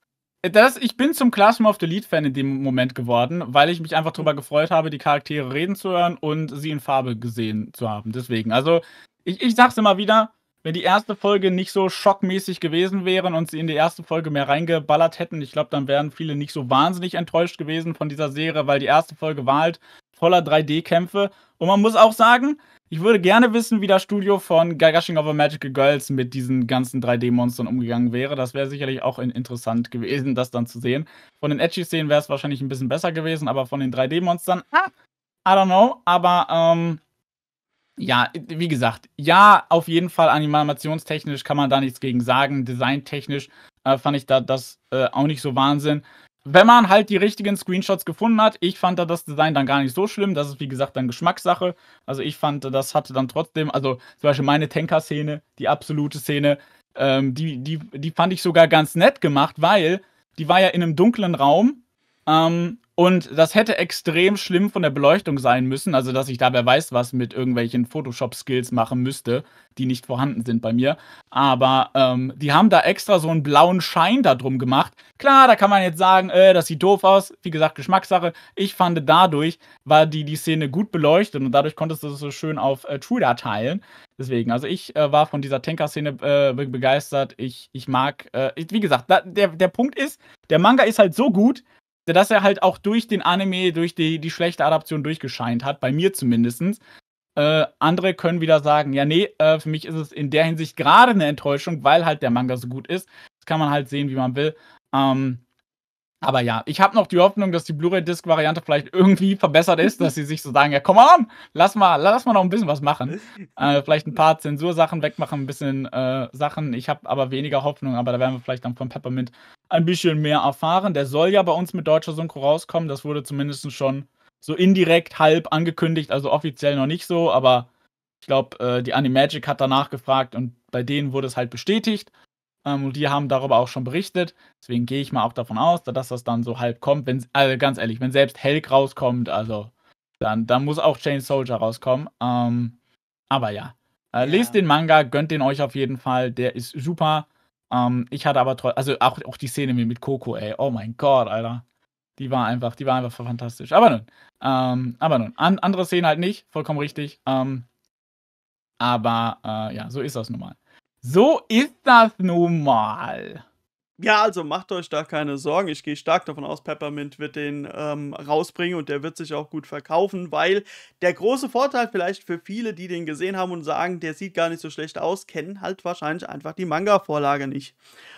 Das, ich bin zum Classroom of the Lead-Fan in dem Moment geworden, weil ich mich einfach darüber mhm. gefreut habe, die Charaktere reden zu hören und sie in Farbe gesehen zu haben. Deswegen, also ich, ich sag's immer wieder, wenn die erste Folge nicht so schockmäßig gewesen wäre und sie in die erste Folge mehr reingeballert hätten, ich glaube, dann wären viele nicht so wahnsinnig enttäuscht gewesen von dieser Serie, weil die erste Folge war halt voller 3D-Kämpfe. Und man muss auch sagen, ich würde gerne wissen, wie das Studio von Gagashing of a Magical Girls mit diesen ganzen 3D-Monstern umgegangen wäre. Das wäre sicherlich auch interessant gewesen, das dann zu sehen. Von den Edgy-Szenen wäre es wahrscheinlich ein bisschen besser gewesen, aber von den 3D-Monstern, ah, I don't know. Aber, ähm, ja, wie gesagt, ja, auf jeden Fall animationstechnisch kann man da nichts gegen sagen. Designtechnisch äh, fand ich da das äh, auch nicht so Wahnsinn wenn man halt die richtigen Screenshots gefunden hat, ich fand da das Design dann gar nicht so schlimm. Das ist wie gesagt dann Geschmackssache. Also ich fand, das hatte dann trotzdem, also zum Beispiel meine Tanker-Szene, die absolute Szene, ähm, die, die, die fand ich sogar ganz nett gemacht, weil die war ja in einem dunklen Raum ähm, und das hätte extrem schlimm von der Beleuchtung sein müssen, also dass ich dabei weiß, was mit irgendwelchen Photoshop-Skills machen müsste, die nicht vorhanden sind bei mir. Aber ähm, die haben da extra so einen blauen Schein da drum gemacht. Klar, da kann man jetzt sagen, äh, das sieht doof aus. Wie gesagt, Geschmackssache. Ich fand, dadurch war die, die Szene gut beleuchtet und dadurch konntest du es so schön auf äh, Twitter teilen. Deswegen, also ich äh, war von dieser tanker szene äh, begeistert. Ich, ich mag, äh, ich, wie gesagt, da, der, der Punkt ist, der Manga ist halt so gut, dass er halt auch durch den Anime, durch die, die schlechte Adaption durchgescheint hat, bei mir zumindest. Äh, andere können wieder sagen, ja, nee, äh, für mich ist es in der Hinsicht gerade eine Enttäuschung, weil halt der Manga so gut ist. Das kann man halt sehen, wie man will. Ähm, aber ja, ich habe noch die Hoffnung, dass die Blu-ray-Disc-Variante vielleicht irgendwie verbessert ist, dass sie sich so sagen, ja, komm on, lass mal, lass mal noch ein bisschen was machen. Äh, vielleicht ein paar Zensursachen wegmachen, ein bisschen äh, Sachen. Ich habe aber weniger Hoffnung, aber da werden wir vielleicht dann von Peppermint ein bisschen mehr erfahren. Der soll ja bei uns mit deutscher Synchro rauskommen. Das wurde zumindest schon so indirekt halb angekündigt, also offiziell noch nicht so, aber ich glaube, äh, die Animagic hat danach gefragt und bei denen wurde es halt bestätigt. Ähm, die haben darüber auch schon berichtet. Deswegen gehe ich mal auch davon aus, dass das dann so halb kommt. Wenn, also ganz ehrlich, wenn selbst Helg rauskommt, also dann, dann muss auch Chain Soldier rauskommen. Ähm, aber ja. Äh, ja. Lest den Manga, gönnt den euch auf jeden Fall. Der ist super. Ähm, ich hatte aber trotzdem, also auch, auch die Szene mit Coco, ey. Oh mein Gott, Alter. Die war einfach, die war einfach fantastisch. Aber nun, ähm, aber nun, an, andere Szenen halt nicht, vollkommen richtig. Ähm, aber äh, ja, so ist das nun mal. So ist das nun mal. Ja, also macht euch da keine Sorgen. Ich gehe stark davon aus, Peppermint wird den ähm, rausbringen und der wird sich auch gut verkaufen, weil der große Vorteil vielleicht für viele, die den gesehen haben und sagen, der sieht gar nicht so schlecht aus, kennen halt wahrscheinlich einfach die Manga-Vorlage nicht.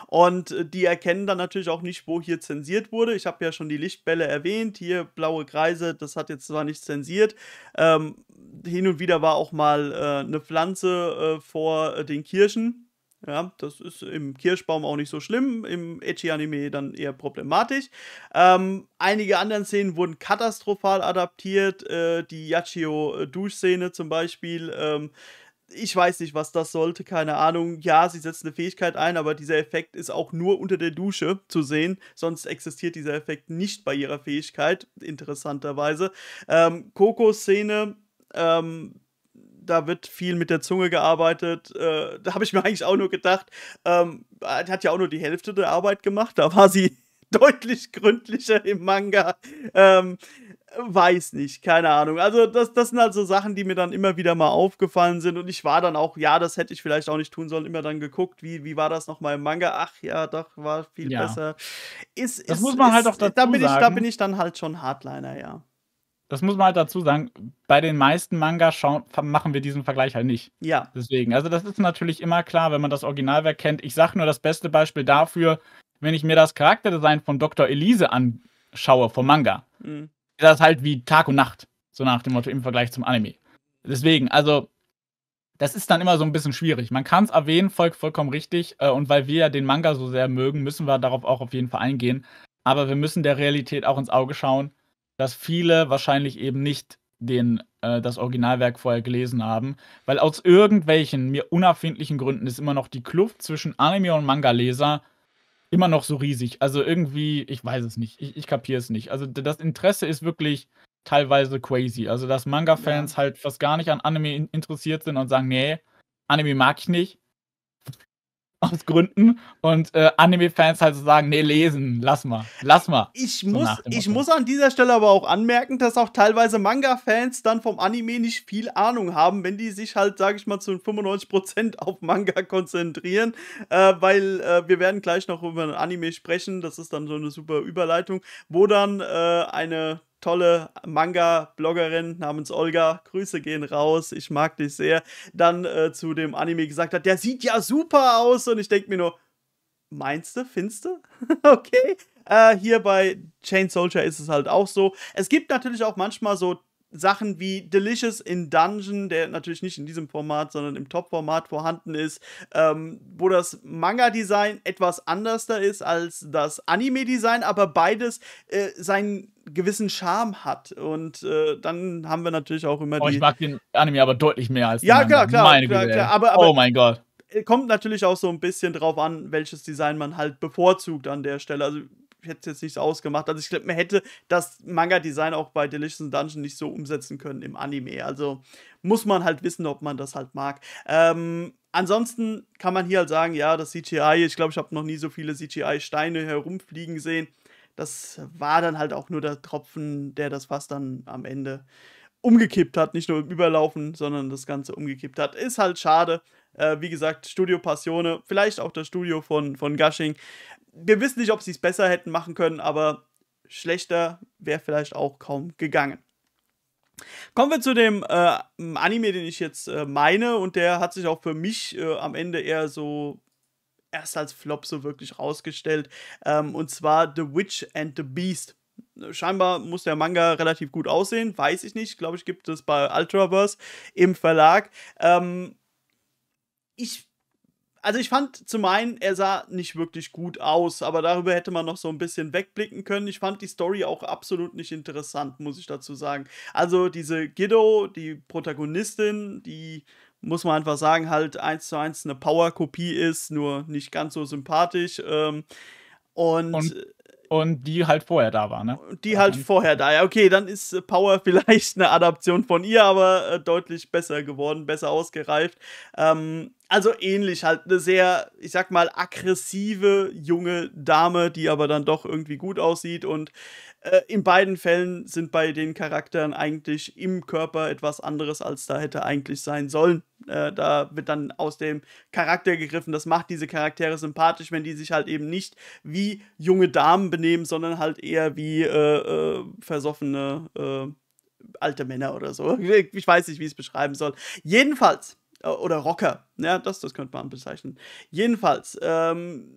Und äh, die erkennen dann natürlich auch nicht, wo hier zensiert wurde. Ich habe ja schon die Lichtbälle erwähnt, hier blaue Kreise, das hat jetzt zwar nicht zensiert. Ähm, hin und wieder war auch mal äh, eine Pflanze äh, vor äh, den Kirschen. Ja, das ist im Kirschbaum auch nicht so schlimm, im Echi-Anime dann eher problematisch. Ähm, einige anderen Szenen wurden katastrophal adaptiert, äh, die Yachio-Dusch-Szene zum Beispiel. Ähm, ich weiß nicht, was das sollte, keine Ahnung. Ja, sie setzt eine Fähigkeit ein, aber dieser Effekt ist auch nur unter der Dusche zu sehen. Sonst existiert dieser Effekt nicht bei ihrer Fähigkeit, interessanterweise. Ähm, Coco-Szene ähm, da wird viel mit der Zunge gearbeitet. Äh, da habe ich mir eigentlich auch nur gedacht, ähm, hat ja auch nur die Hälfte der Arbeit gemacht. Da war sie deutlich gründlicher im Manga. Ähm, weiß nicht, keine Ahnung. Also das, das sind halt so Sachen, die mir dann immer wieder mal aufgefallen sind. Und ich war dann auch, ja, das hätte ich vielleicht auch nicht tun sollen, immer dann geguckt, wie, wie war das nochmal im Manga? Ach ja, doch, war viel ja. besser. Ist, das ist, muss man halt ist, halt auch dazu da bin ich, Da bin ich dann halt schon Hardliner, ja das muss man halt dazu sagen, bei den meisten Manga machen wir diesen Vergleich halt nicht. Ja. Deswegen, also das ist natürlich immer klar, wenn man das Originalwerk kennt. Ich sage nur das beste Beispiel dafür, wenn ich mir das Charakterdesign von Dr. Elise anschaue, vom Manga. Mhm. Das halt wie Tag und Nacht, so nach dem Motto im Vergleich zum Anime. Deswegen, also das ist dann immer so ein bisschen schwierig. Man kann es erwähnen, voll, vollkommen richtig. Äh, und weil wir ja den Manga so sehr mögen, müssen wir darauf auch auf jeden Fall eingehen. Aber wir müssen der Realität auch ins Auge schauen dass viele wahrscheinlich eben nicht den, äh, das Originalwerk vorher gelesen haben, weil aus irgendwelchen mir unerfindlichen Gründen ist immer noch die Kluft zwischen Anime- und Manga-Leser immer noch so riesig. Also irgendwie, ich weiß es nicht, ich, ich kapiere es nicht. Also das Interesse ist wirklich teilweise crazy. Also dass Manga-Fans ja. halt fast gar nicht an Anime interessiert sind und sagen, nee, Anime mag ich nicht aus Gründen und äh, Anime-Fans halt so sagen, nee, lesen, lass mal, lass mal. Ich, so muss, ich muss an dieser Stelle aber auch anmerken, dass auch teilweise Manga-Fans dann vom Anime nicht viel Ahnung haben, wenn die sich halt, sage ich mal, zu 95% auf Manga konzentrieren, äh, weil äh, wir werden gleich noch über ein Anime sprechen, das ist dann so eine super Überleitung, wo dann äh, eine tolle Manga-Bloggerin namens Olga. Grüße gehen raus, ich mag dich sehr. Dann äh, zu dem Anime gesagt hat, der sieht ja super aus. Und ich denke mir nur, meinst du, findest du? okay. Äh, hier bei Chain Soldier ist es halt auch so. Es gibt natürlich auch manchmal so Sachen wie Delicious in Dungeon, der natürlich nicht in diesem Format, sondern im Top-Format vorhanden ist, ähm, wo das Manga-Design etwas anders da ist als das Anime-Design, aber beides äh, seinen gewissen Charme hat. Und äh, dann haben wir natürlich auch immer oh, die. Ich mag den Anime aber deutlich mehr als ja, den Ja, klar, klar. Meine klar, klar aber, aber, oh mein Gott kommt natürlich auch so ein bisschen drauf an, welches Design man halt bevorzugt an der Stelle. Also hätte es jetzt nichts ausgemacht. Also ich glaube, man hätte das Manga-Design auch bei Delicious Dungeon nicht so umsetzen können im Anime. Also muss man halt wissen, ob man das halt mag. Ähm, ansonsten kann man hier halt sagen, ja, das CGI, ich glaube, ich habe noch nie so viele CGI-Steine herumfliegen sehen. Das war dann halt auch nur der Tropfen, der das Fass dann am Ende äh, umgekippt hat, nicht nur im Überlaufen, sondern das Ganze umgekippt hat. Ist halt schade. Äh, wie gesagt, Studio Passione, vielleicht auch das Studio von, von Gushing. Wir wissen nicht, ob sie es besser hätten machen können, aber schlechter wäre vielleicht auch kaum gegangen. Kommen wir zu dem äh, Anime, den ich jetzt äh, meine, und der hat sich auch für mich äh, am Ende eher so erst als Flop so wirklich rausgestellt. Ähm, und zwar The Witch and the Beast. Scheinbar muss der Manga relativ gut aussehen, weiß ich nicht. Glaube ich, gibt es bei Ultraverse im Verlag. Ähm, ich also ich fand zum einen, er sah nicht wirklich gut aus, aber darüber hätte man noch so ein bisschen wegblicken können. Ich fand die Story auch absolut nicht interessant, muss ich dazu sagen. Also diese Guido, die Protagonistin, die muss man einfach sagen, halt eins zu eins eine Power-Kopie ist, nur nicht ganz so sympathisch. Ähm, und, und und die halt vorher da war, ne? Die halt und vorher da, ja. Okay, dann ist äh, Power vielleicht eine Adaption von ihr, aber äh, deutlich besser geworden, besser ausgereift. Ähm, also ähnlich halt, eine sehr, ich sag mal, aggressive junge Dame, die aber dann doch irgendwie gut aussieht und äh, in beiden Fällen sind bei den Charakteren eigentlich im Körper etwas anderes, als da hätte eigentlich sein sollen. Äh, da wird dann aus dem Charakter gegriffen. Das macht diese Charaktere sympathisch, wenn die sich halt eben nicht wie junge Damen benehmen, sondern halt eher wie äh, äh versoffene äh, alte Männer oder so. Ich weiß nicht, wie ich es beschreiben soll. Jedenfalls, oder Rocker, ja, das, das könnte man bezeichnen. Jedenfalls, ähm,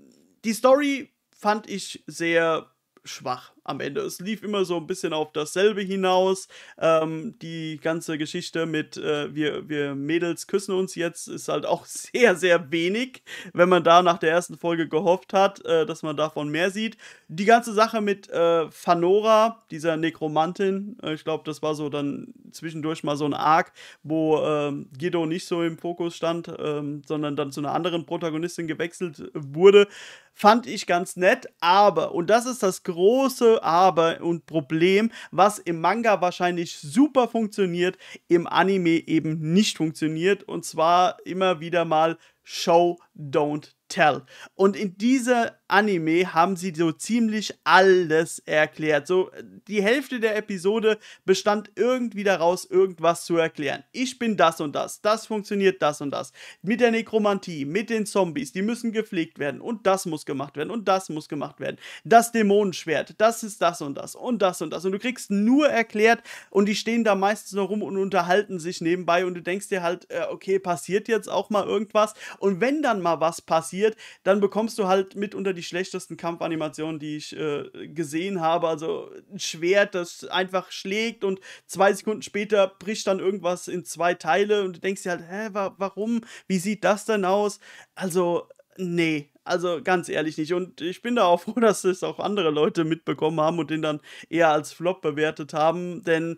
die Story fand ich sehr schwach am Ende. Es lief immer so ein bisschen auf dasselbe hinaus. Ähm, die ganze Geschichte mit äh, wir, wir Mädels küssen uns jetzt ist halt auch sehr, sehr wenig, wenn man da nach der ersten Folge gehofft hat, äh, dass man davon mehr sieht. Die ganze Sache mit äh, Fanora, dieser Nekromantin, äh, ich glaube, das war so dann zwischendurch mal so ein Arc, wo ähm, Guido nicht so im Fokus stand, ähm, sondern dann zu einer anderen Protagonistin gewechselt äh, wurde, fand ich ganz nett. Aber, und das ist das große aber und Problem, was im Manga wahrscheinlich super funktioniert, im Anime eben nicht funktioniert. Und zwar immer wieder mal Show, don't tell. Und in dieser Anime haben sie so ziemlich alles erklärt. So die Hälfte der Episode bestand irgendwie daraus, irgendwas zu erklären. Ich bin das und das, das funktioniert das und das. Mit der Nekromantie, mit den Zombies, die müssen gepflegt werden und das muss gemacht werden und das muss gemacht werden. Das Dämonenschwert, das ist das und das und das und das. Und du kriegst nur erklärt und die stehen da meistens noch rum und unterhalten sich nebenbei und du denkst dir halt, äh, okay, passiert jetzt auch mal irgendwas. Und wenn dann mal was passiert, dann bekommst du halt mit mitunter die schlechtesten Kampfanimationen, die ich äh, gesehen habe. Also ein Schwert, das einfach schlägt und zwei Sekunden später bricht dann irgendwas in zwei Teile und du denkst dir halt, hä, wa warum? Wie sieht das denn aus? Also, nee, also ganz ehrlich nicht. Und ich bin da auch froh, dass es auch andere Leute mitbekommen haben und den dann eher als Flop bewertet haben, denn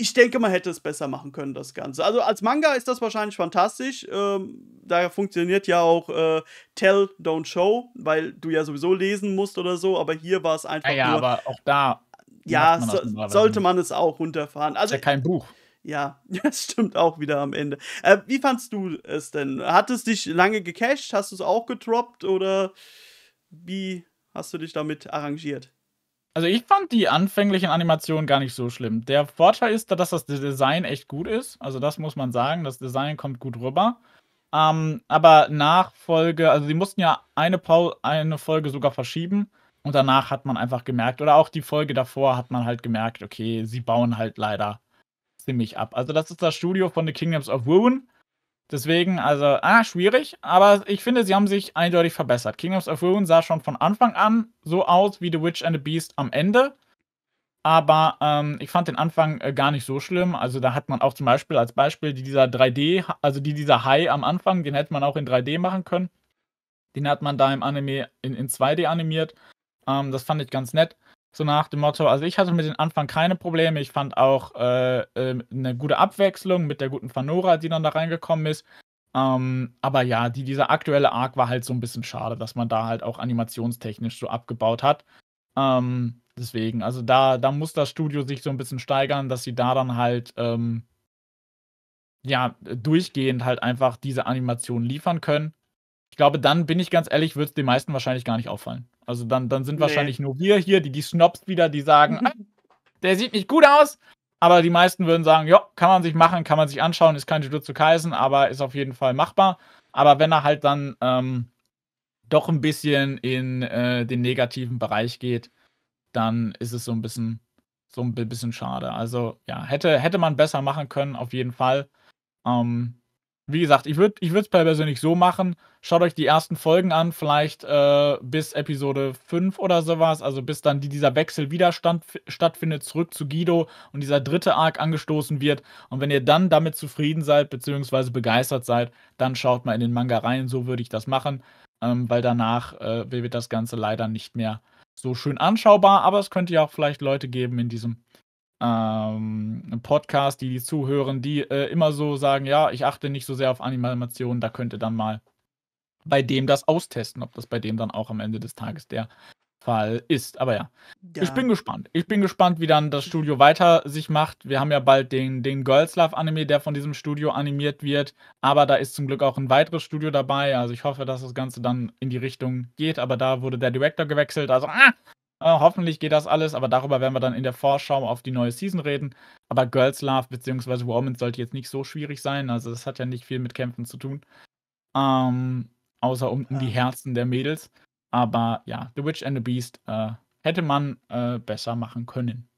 ich denke, man hätte es besser machen können, das Ganze. Also als Manga ist das wahrscheinlich fantastisch. Ähm, da funktioniert ja auch äh, Tell, Don't Show, weil du ja sowieso lesen musst oder so. Aber hier war es einfach. Ja, ja nur, aber auch da. Ja, man so, sollte man es auch runterfahren. Also, ist ja kein Buch. Ja, das stimmt auch wieder am Ende. Äh, wie fandst du es denn? Hat es dich lange gecached? Hast du es auch getroppt? Oder wie hast du dich damit arrangiert? Also ich fand die anfänglichen Animationen gar nicht so schlimm. Der Vorteil ist, dass das Design echt gut ist. Also das muss man sagen, das Design kommt gut rüber. Ähm, aber Nachfolge, also sie mussten ja eine, eine Folge sogar verschieben. Und danach hat man einfach gemerkt, oder auch die Folge davor hat man halt gemerkt, okay, sie bauen halt leider ziemlich ab. Also das ist das Studio von The Kingdoms of Ruin. Deswegen, also, ah, schwierig, aber ich finde, sie haben sich eindeutig verbessert. Kingdoms of Ruin sah schon von Anfang an so aus wie The Witch and the Beast am Ende. Aber ähm, ich fand den Anfang äh, gar nicht so schlimm. Also da hat man auch zum Beispiel als Beispiel dieser 3D, also die, dieser High am Anfang, den hätte man auch in 3D machen können. Den hat man da im Anime in, in 2D animiert. Ähm, das fand ich ganz nett. So nach dem Motto, also ich hatte mit dem Anfang keine Probleme. Ich fand auch äh, äh, eine gute Abwechslung mit der guten Fanora, die dann da reingekommen ist. Ähm, aber ja, die, dieser aktuelle Arc war halt so ein bisschen schade, dass man da halt auch animationstechnisch so abgebaut hat. Ähm, deswegen, also da, da muss das Studio sich so ein bisschen steigern, dass sie da dann halt ähm, ja durchgehend halt einfach diese Animation liefern können glaube, dann bin ich ganz ehrlich, wird es den meisten wahrscheinlich gar nicht auffallen. Also dann, dann sind nee. wahrscheinlich nur wir hier, die die Snobs wieder, die sagen, ah, der sieht nicht gut aus. Aber die meisten würden sagen, ja, kann man sich machen, kann man sich anschauen, ist kein Jujutsu Kaisen, aber ist auf jeden Fall machbar. Aber wenn er halt dann ähm, doch ein bisschen in äh, den negativen Bereich geht, dann ist es so ein bisschen, so ein bisschen schade. Also ja, hätte, hätte man besser machen können, auf jeden Fall. Ähm, wie gesagt, ich würde ich würde es persönlich so machen. Schaut euch die ersten Folgen an, vielleicht äh, bis Episode 5 oder sowas, also bis dann die, dieser Wechsel wieder stattfindet, zurück zu Guido und dieser dritte Arc angestoßen wird. Und wenn ihr dann damit zufrieden seid, beziehungsweise begeistert seid, dann schaut mal in den Manga rein. So würde ich das machen, ähm, weil danach äh, wird das Ganze leider nicht mehr so schön anschaubar. Aber es könnte ja auch vielleicht Leute geben in diesem ähm, Podcasts, die die zuhören, die äh, immer so sagen, ja, ich achte nicht so sehr auf Animationen, da könnte dann mal bei dem das austesten, ob das bei dem dann auch am Ende des Tages der Fall ist. Aber ja, ja. ich bin gespannt. Ich bin gespannt, wie dann das Studio weiter sich macht. Wir haben ja bald den, den Girls Love Anime, der von diesem Studio animiert wird. Aber da ist zum Glück auch ein weiteres Studio dabei. Also ich hoffe, dass das Ganze dann in die Richtung geht. Aber da wurde der Director gewechselt. Also ah, äh, hoffentlich geht das alles, aber darüber werden wir dann in der Vorschau auf die neue Season reden. Aber Girls Love bzw. Woman sollte jetzt nicht so schwierig sein. Also das hat ja nicht viel mit Kämpfen zu tun. Ähm, außer um ja. die Herzen der Mädels. Aber ja, The Witch and the Beast äh, hätte man äh, besser machen können.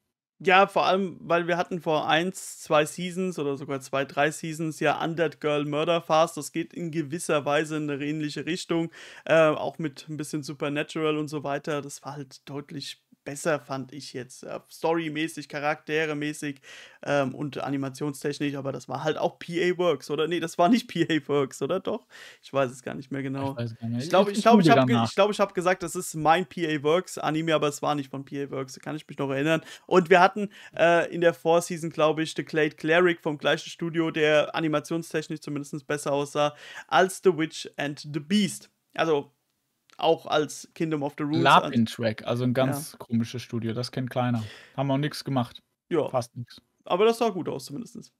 Ja, vor allem, weil wir hatten vor eins, zwei Seasons oder sogar zwei, drei Seasons ja Undead Girl Murder Fast. Das geht in gewisser Weise in eine ähnliche Richtung. Äh, auch mit ein bisschen Supernatural und so weiter. Das war halt deutlich besser, fand ich jetzt. Äh, storymäßig, charakteremäßig ähm, und animationstechnisch, aber das war halt auch PA Works, oder? Nee, das war nicht PA Works, oder doch? Ich weiß es gar nicht mehr genau. Ich glaube, ich, glaube, ich, ich, ich habe ge glaub, hab gesagt, das ist mein PA Works Anime, aber es war nicht von PA Works, da kann ich mich noch erinnern. Und wir hatten äh, in der Vorseason, glaube ich, The Clade Cleric vom gleichen Studio, der animationstechnisch zumindest besser aussah als The Witch and the Beast. Also auch als Kingdom of the Rules. Lapin Track, also ein ganz ja. komisches Studio, das kennt keiner. Haben auch nichts gemacht. Ja. Fast nichts. Aber das sah gut aus zumindest.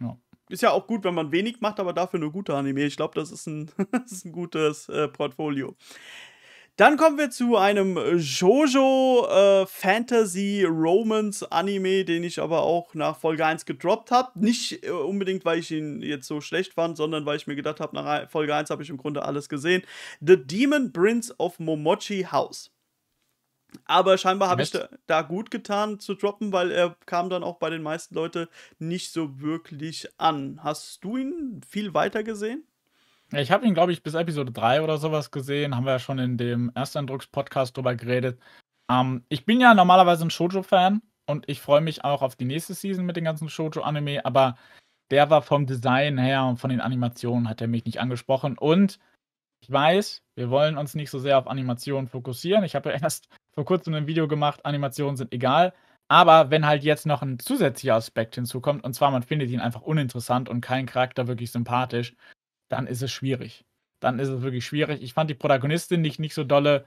Ja. Ist ja auch gut, wenn man wenig macht, aber dafür nur gute Anime. Ich glaube, das, ist ein, das ist ein gutes äh, Portfolio. Dann kommen wir zu einem Jojo äh, Fantasy Romance Anime, den ich aber auch nach Folge 1 gedroppt habe. Nicht äh, unbedingt, weil ich ihn jetzt so schlecht fand, sondern weil ich mir gedacht habe, nach Folge 1 habe ich im Grunde alles gesehen. The Demon Prince of Momochi House. Aber scheinbar habe ich da, da, gut getan zu droppen, weil er kam dann auch bei den meisten Leuten nicht so wirklich an. Hast du ihn viel weiter gesehen? Ich habe ihn, glaube ich, bis Episode 3 oder sowas gesehen. Haben wir ja schon in dem Ersteindrucks-Podcast drüber geredet. Ähm, ich bin ja normalerweise ein Shoujo-Fan und ich freue mich auch auf die nächste Season mit den ganzen Shoujo-Anime, aber der war vom Design her und von den Animationen hat er mich nicht angesprochen. Und ich weiß, wir wollen uns nicht so sehr auf Animationen fokussieren. Ich habe ja erst vor kurzem ein Video gemacht, Animationen sind egal. Aber wenn halt jetzt noch ein zusätzlicher Aspekt hinzukommt, und zwar man findet ihn einfach uninteressant und keinen Charakter wirklich sympathisch, dann ist es schwierig. Dann ist es wirklich schwierig. Ich fand die Protagonistin nicht, nicht so dolle,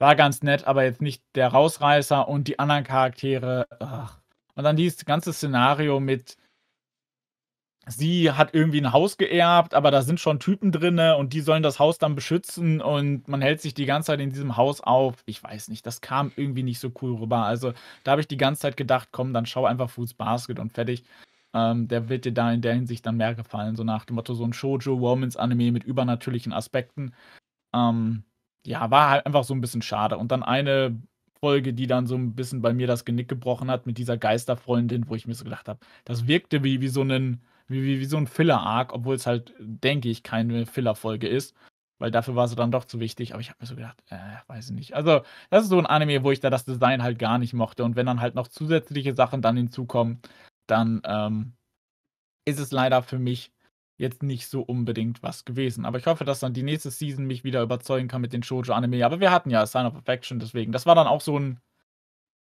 war ganz nett, aber jetzt nicht der Rausreißer und die anderen Charaktere. Ach. Und dann dieses ganze Szenario mit, sie hat irgendwie ein Haus geerbt, aber da sind schon Typen drinne und die sollen das Haus dann beschützen und man hält sich die ganze Zeit in diesem Haus auf. Ich weiß nicht, das kam irgendwie nicht so cool rüber. Also da habe ich die ganze Zeit gedacht, komm, dann schau einfach Fußbasket und fertig. Ähm, der wird dir da in der Hinsicht dann mehr gefallen, so nach dem Motto, so ein Shoujo-Romance-Anime mit übernatürlichen Aspekten. Ähm, ja, war halt einfach so ein bisschen schade. Und dann eine Folge, die dann so ein bisschen bei mir das Genick gebrochen hat mit dieser Geisterfreundin, wo ich mir so gedacht habe, das wirkte wie, wie so einen, wie, wie, wie so ein Filler-Arc, obwohl es halt, denke ich, keine Filler-Folge ist. Weil dafür war sie dann doch zu wichtig. Aber ich habe mir so gedacht, äh, weiß ich nicht. Also, das ist so ein Anime, wo ich da das Design halt gar nicht mochte. Und wenn dann halt noch zusätzliche Sachen dann hinzukommen, dann ähm, ist es leider für mich jetzt nicht so unbedingt was gewesen. Aber ich hoffe, dass dann die nächste Season mich wieder überzeugen kann mit den Shoujo-Anime. Aber wir hatten ja Sign of Affection, deswegen. Das war dann auch so ein,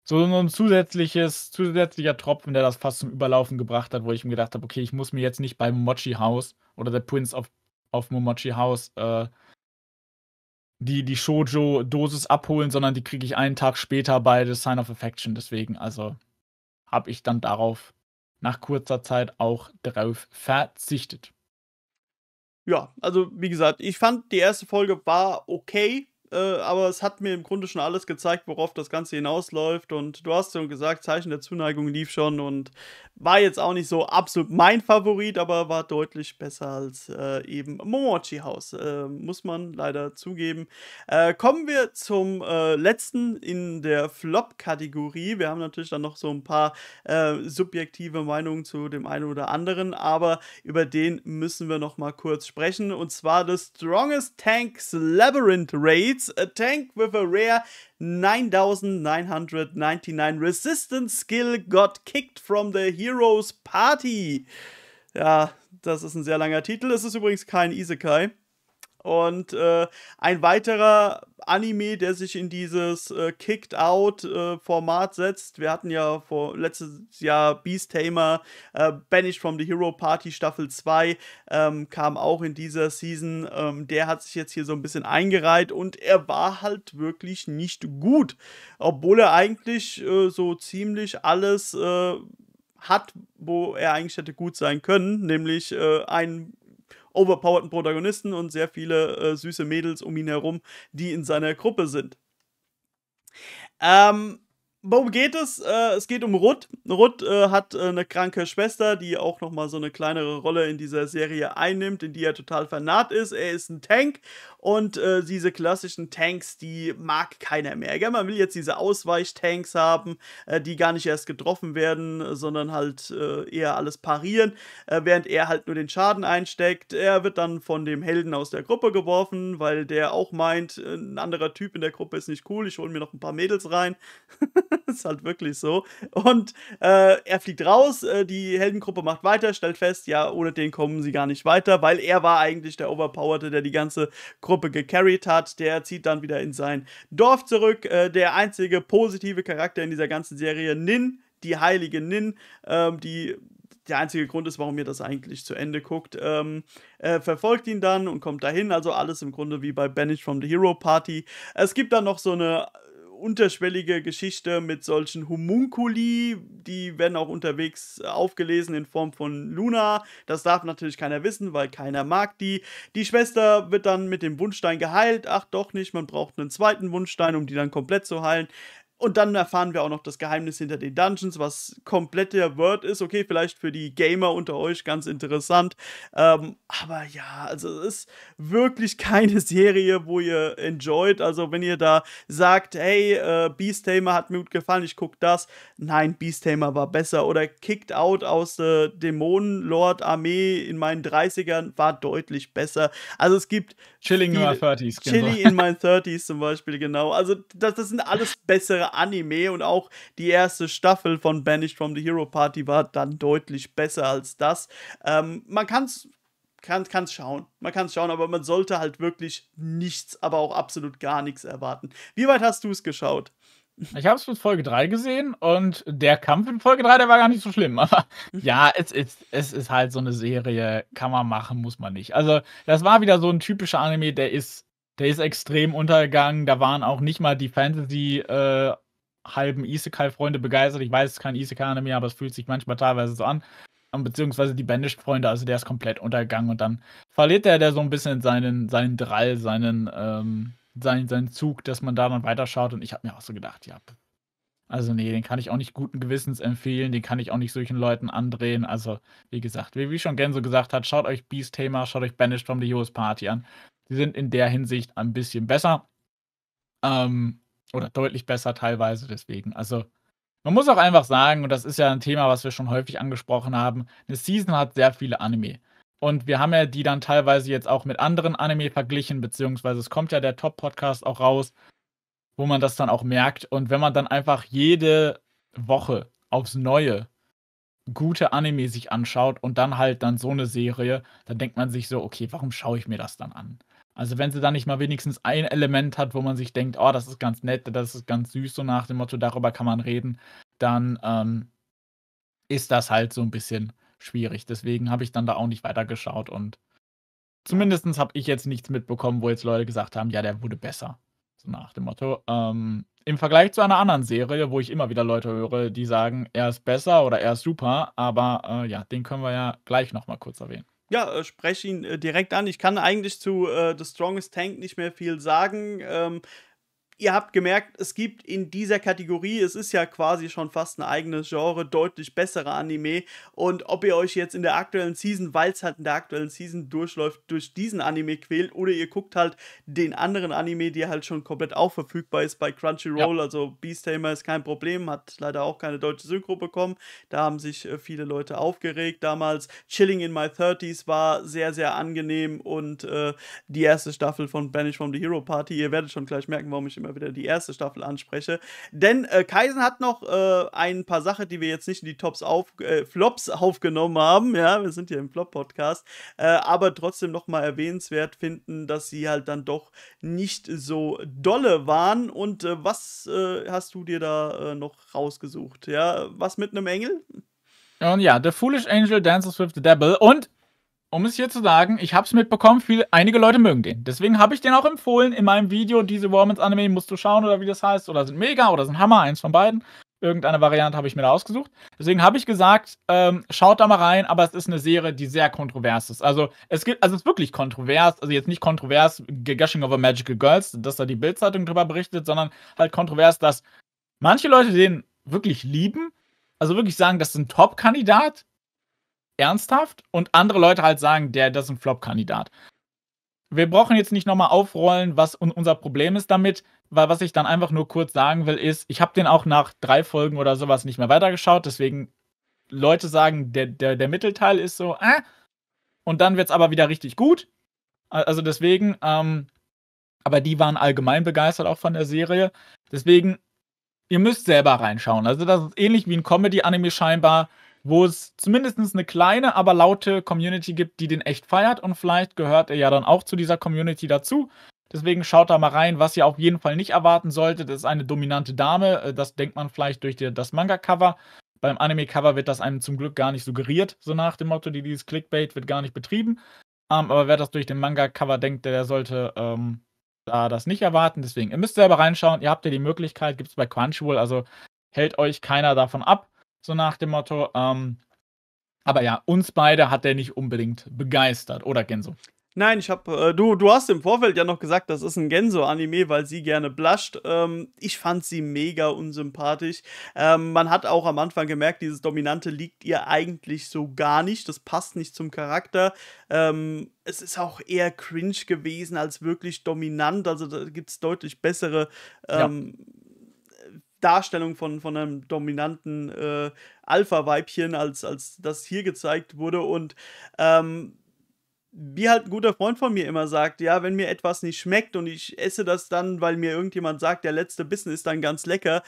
so ein zusätzliches, zusätzlicher Tropfen, der das fast zum Überlaufen gebracht hat, wo ich mir gedacht habe, okay, ich muss mir jetzt nicht bei Momochi House oder The Prince of, of Momochi House äh, die, die Shoujo-Dosis abholen, sondern die kriege ich einen Tag später bei The Sign of Affection. Deswegen, also habe ich dann darauf nach kurzer Zeit auch darauf verzichtet. Ja, also wie gesagt, ich fand die erste Folge war okay. Äh, aber es hat mir im Grunde schon alles gezeigt, worauf das Ganze hinausläuft. Und du hast schon gesagt, Zeichen der Zuneigung lief schon und war jetzt auch nicht so absolut mein Favorit, aber war deutlich besser als äh, eben Momochi House. Äh, muss man leider zugeben. Äh, kommen wir zum äh, letzten in der Flop-Kategorie. Wir haben natürlich dann noch so ein paar äh, subjektive Meinungen zu dem einen oder anderen, aber über den müssen wir noch mal kurz sprechen. Und zwar das Strongest Tanks Labyrinth Raid. 1 a tank with a rare 9999 resistance skill got kicked from the hero's party. Ja, das ist ein sehr langer Titel. Es ist übrigens kein Isekai. Und äh, ein weiterer Anime, der sich in dieses äh, Kicked Out-Format äh, setzt. Wir hatten ja vor letztes Jahr Beast Tamer, äh, Banished from the Hero Party Staffel 2 ähm, kam auch in dieser Season. Ähm, der hat sich jetzt hier so ein bisschen eingereiht und er war halt wirklich nicht gut. Obwohl er eigentlich äh, so ziemlich alles äh, hat, wo er eigentlich hätte gut sein können, nämlich ein overpowerten Protagonisten und sehr viele äh, süße Mädels um ihn herum, die in seiner Gruppe sind. Ähm, worum geht es? Äh, es geht um Ruth. Ruth äh, hat äh, eine kranke Schwester, die auch nochmal so eine kleinere Rolle in dieser Serie einnimmt, in die er total vernarrt ist. Er ist ein Tank und äh, diese klassischen Tanks, die mag keiner mehr. Gell? Man will jetzt diese Ausweichtanks haben, äh, die gar nicht erst getroffen werden, sondern halt äh, eher alles parieren, äh, während er halt nur den Schaden einsteckt. Er wird dann von dem Helden aus der Gruppe geworfen, weil der auch meint, äh, ein anderer Typ in der Gruppe ist nicht cool, ich hole mir noch ein paar Mädels rein. ist halt wirklich so. Und äh, er fliegt raus, die Heldengruppe macht weiter, stellt fest, ja, ohne den kommen sie gar nicht weiter, weil er war eigentlich der Overpowerte, der die ganze Gruppe Gruppe gecarried hat. Der zieht dann wieder in sein Dorf zurück. Äh, der einzige positive Charakter in dieser ganzen Serie, Nin, die heilige Nin, ähm, die der einzige Grund ist, warum ihr das eigentlich zu Ende guckt. Ähm, äh, verfolgt ihn dann und kommt dahin. Also alles im Grunde wie bei Banished from the Hero Party. Es gibt dann noch so eine unterschwellige Geschichte mit solchen Homunkuli, die werden auch unterwegs aufgelesen in Form von Luna. Das darf natürlich keiner wissen, weil keiner mag die. Die Schwester wird dann mit dem Wundstein geheilt. Ach doch nicht, man braucht einen zweiten Wundstein, um die dann komplett zu heilen. Und dann erfahren wir auch noch das Geheimnis hinter den Dungeons, was komplett der Word ist. Okay, vielleicht für die Gamer unter euch ganz interessant. Ähm, aber ja, also es ist wirklich keine Serie, wo ihr enjoyt. Also wenn ihr da sagt, hey, äh, Beast Tamer hat mir gut gefallen, ich gucke das. Nein, Beast Tamer war besser. Oder Kicked Out aus der dämonenlord armee in meinen 30ern war deutlich besser. Also es gibt... Chilling in my 30s. Genau. Chilling in my 30s zum Beispiel, genau. Also das, das sind alles bessere Anime und auch die erste Staffel von Banished from the Hero Party war dann deutlich besser als das. Ähm, man kann's kann es schauen. Man kann es schauen, aber man sollte halt wirklich nichts, aber auch absolut gar nichts erwarten. Wie weit hast du es geschaut? Ich habe es mit Folge 3 gesehen und der Kampf in Folge 3, der war gar nicht so schlimm. Aber ja, es ist, es ist halt so eine Serie, kann man machen, muss man nicht. Also, das war wieder so ein typischer Anime, der ist der ist extrem untergegangen. Da waren auch nicht mal die Fantasy äh, halben Isekai-Freunde begeistert. Ich weiß, es ist kein Isekai-Anime, aber es fühlt sich manchmal teilweise so an. Und ähm, beziehungsweise die Bandage-Freunde, also der ist komplett untergegangen und dann verliert der, der so ein bisschen seinen, seinen Drall, seinen, ähm, seinen, seinen Zug, dass man da dann weiterschaut. Und ich habe mir auch so gedacht, ja, also nee, den kann ich auch nicht guten Gewissens empfehlen, den kann ich auch nicht solchen Leuten andrehen. Also, wie gesagt, wie, wie schon Genso gesagt hat, schaut euch Beast thema schaut euch Banished from the Heroes Party an. Sie sind in der Hinsicht ein bisschen besser. Ähm, oder deutlich besser teilweise deswegen. Also man muss auch einfach sagen, und das ist ja ein Thema, was wir schon häufig angesprochen haben, eine Season hat sehr viele Anime. Und wir haben ja die dann teilweise jetzt auch mit anderen Anime verglichen, beziehungsweise es kommt ja der Top-Podcast auch raus, wo man das dann auch merkt. Und wenn man dann einfach jede Woche aufs Neue gute Anime sich anschaut und dann halt dann so eine Serie, dann denkt man sich so, okay, warum schaue ich mir das dann an? Also wenn sie da nicht mal wenigstens ein Element hat, wo man sich denkt, oh, das ist ganz nett, das ist ganz süß, so nach dem Motto, darüber kann man reden, dann ähm, ist das halt so ein bisschen schwierig. Deswegen habe ich dann da auch nicht weitergeschaut und zumindest habe ich jetzt nichts mitbekommen, wo jetzt Leute gesagt haben, ja, der wurde besser. So nach dem Motto. Ähm, Im Vergleich zu einer anderen Serie, wo ich immer wieder Leute höre, die sagen, er ist besser oder er ist super, aber äh, ja, den können wir ja gleich nochmal kurz erwähnen ja, äh, spreche ihn äh, direkt an. Ich kann eigentlich zu äh, The Strongest Tank nicht mehr viel sagen. Ähm, ihr habt gemerkt, es gibt in dieser Kategorie, es ist ja quasi schon fast ein eigenes Genre, deutlich bessere Anime. Und ob ihr euch jetzt in der aktuellen Season, weil es halt in der aktuellen Season durchläuft, durch diesen Anime quält oder ihr guckt halt den anderen Anime, der halt schon komplett auch verfügbar ist bei Crunchyroll. Ja. Also Beast Tamer ist kein Problem, hat leider auch keine deutsche Synchro bekommen. Da haben sich äh, viele Leute aufgeregt damals. Chilling in My 30s war sehr, sehr angenehm und äh, die erste Staffel von Banish from the Hero Party, ihr werdet schon gleich merken, warum ich immer mal wieder die erste Staffel anspreche. Denn äh, Kaisen hat noch äh, ein paar Sachen, die wir jetzt nicht in die Tops auf, äh, Flops aufgenommen haben. Ja, wir sind hier im Flop-Podcast. Äh, aber trotzdem nochmal erwähnenswert finden, dass sie halt dann doch nicht so dolle waren. Und äh, was äh, hast du dir da noch rausgesucht? Ja, was mit einem Engel? Und ja, The Foolish Angel Dances with the Devil. Und um es hier zu sagen, ich habe es mitbekommen, viele, einige Leute mögen den. Deswegen habe ich den auch empfohlen in meinem Video, diese Warmans Anime musst du schauen oder wie das heißt, oder sind mega oder sind Hammer, eins von beiden. Irgendeine Variante habe ich mir da ausgesucht. Deswegen habe ich gesagt, ähm, schaut da mal rein, aber es ist eine Serie, die sehr kontrovers ist. Also es gibt, also es ist wirklich kontrovers, also jetzt nicht kontrovers, Gushing over Magical Girls, dass da die Bildzeitung drüber berichtet, sondern halt kontrovers, dass manche Leute den wirklich lieben, also wirklich sagen, das ist ein Top-Kandidat ernsthaft und andere Leute halt sagen, der, das ist ein Flop-Kandidat. Wir brauchen jetzt nicht nochmal aufrollen, was unser Problem ist damit, weil was ich dann einfach nur kurz sagen will, ist, ich habe den auch nach drei Folgen oder sowas nicht mehr weitergeschaut, deswegen Leute sagen, der, der, der Mittelteil ist so, äh, und dann wird es aber wieder richtig gut. Also deswegen, ähm, aber die waren allgemein begeistert auch von der Serie. Deswegen, ihr müsst selber reinschauen. Also das ist ähnlich wie ein Comedy-Anime scheinbar wo es zumindest eine kleine, aber laute Community gibt, die den echt feiert. Und vielleicht gehört er ja dann auch zu dieser Community dazu. Deswegen schaut da mal rein, was ihr auf jeden Fall nicht erwarten solltet. Das ist eine dominante Dame. Äh, das denkt man vielleicht durch das Manga-Cover. Beim Anime-Cover wird das einem zum Glück gar nicht suggeriert, so nach dem Motto, dieses Clickbait wird gar nicht betrieben. Ähm, aber wer das durch den Manga-Cover denkt, der sollte ähm, da das nicht erwarten. Deswegen, ihr müsst selber reinschauen. Ihr habt ja die Möglichkeit, gibt es bei Crunchyroll, also hält euch keiner davon ab. So nach dem Motto. Ähm, aber ja, uns beide hat er nicht unbedingt begeistert, oder Genso? Nein, ich habe äh, du du hast im Vorfeld ja noch gesagt, das ist ein Genso Anime, weil sie gerne blusht. Ähm, ich fand sie mega unsympathisch. Ähm, man hat auch am Anfang gemerkt, dieses dominante liegt ihr eigentlich so gar nicht. Das passt nicht zum Charakter. Ähm, es ist auch eher cringe gewesen als wirklich dominant. Also da gibt es deutlich bessere ja. Ähm, Darstellung von, von einem dominanten äh, Alpha-Weibchen, als, als das hier gezeigt wurde. Und ähm, wie halt ein guter Freund von mir immer sagt, ja, wenn mir etwas nicht schmeckt und ich esse das dann, weil mir irgendjemand sagt, der letzte Bissen ist dann ganz lecker,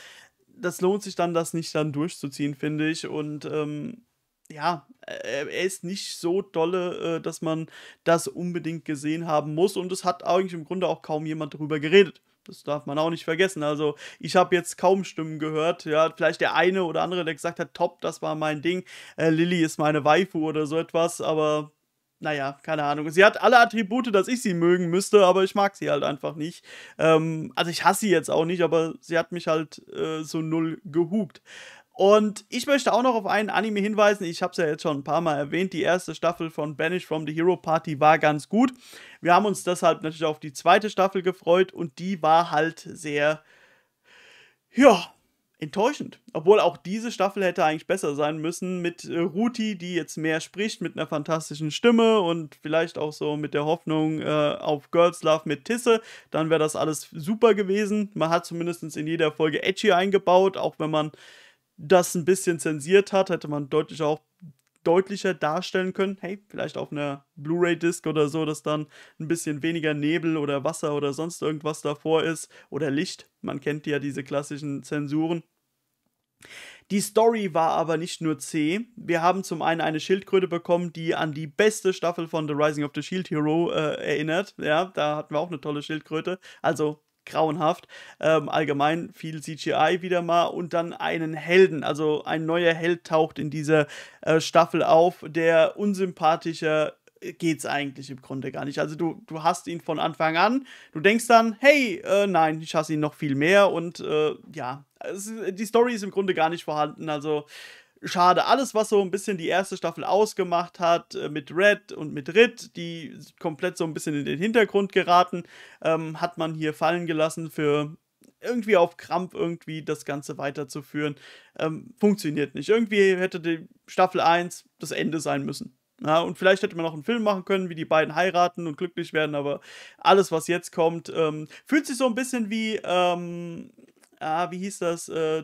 das lohnt sich dann, das nicht dann durchzuziehen, finde ich. Und ähm, ja, äh, er ist nicht so dolle, äh, dass man das unbedingt gesehen haben muss. Und es hat eigentlich im Grunde auch kaum jemand darüber geredet. Das darf man auch nicht vergessen. Also, ich habe jetzt kaum Stimmen gehört. Ja, vielleicht der eine oder andere, der gesagt hat, top, das war mein Ding. Äh, Lilly ist meine Waifu oder so etwas, aber naja, keine Ahnung. Sie hat alle Attribute, dass ich sie mögen müsste, aber ich mag sie halt einfach nicht. Ähm, also ich hasse sie jetzt auch nicht, aber sie hat mich halt äh, so null gehupt. Und ich möchte auch noch auf einen Anime hinweisen. Ich habe es ja jetzt schon ein paar Mal erwähnt. Die erste Staffel von Banished from the Hero Party war ganz gut. Wir haben uns deshalb natürlich auf die zweite Staffel gefreut und die war halt sehr, ja, enttäuschend. Obwohl auch diese Staffel hätte eigentlich besser sein müssen mit äh, Ruti, die jetzt mehr spricht, mit einer fantastischen Stimme und vielleicht auch so mit der Hoffnung äh, auf Girls Love mit Tisse. Dann wäre das alles super gewesen. Man hat zumindest in jeder Folge Edgy eingebaut, auch wenn man das ein bisschen zensiert hat, hätte man deutlich auch deutlicher darstellen können. Hey, vielleicht auf einer Blu-ray-Disc oder so, dass dann ein bisschen weniger Nebel oder Wasser oder sonst irgendwas davor ist oder Licht. Man kennt ja diese klassischen Zensuren. Die Story war aber nicht nur zäh. Wir haben zum einen eine Schildkröte bekommen, die an die beste Staffel von The Rising of the Shield Hero äh, erinnert. Ja, da hatten wir auch eine tolle Schildkröte. Also grauenhaft. Ähm, allgemein viel CGI wieder mal und dann einen Helden. Also ein neuer Held taucht in dieser äh, Staffel auf, der unsympathischer äh, geht's eigentlich im Grunde gar nicht. Also du, du hast ihn von Anfang an, du denkst dann, hey, äh, nein, ich hasse ihn noch viel mehr und äh, ja, es, die Story ist im Grunde gar nicht vorhanden. Also schade. Alles, was so ein bisschen die erste Staffel ausgemacht hat, äh, mit Red und mit Rit, die komplett so ein bisschen in den Hintergrund geraten, ähm, hat man hier fallen gelassen für irgendwie auf Krampf irgendwie das Ganze weiterzuführen. Ähm, funktioniert nicht. Irgendwie hätte die Staffel 1 das Ende sein müssen. Ja, und vielleicht hätte man auch einen Film machen können, wie die beiden heiraten und glücklich werden, aber alles, was jetzt kommt, ähm, fühlt sich so ein bisschen wie, ähm, ah, wie hieß das, äh,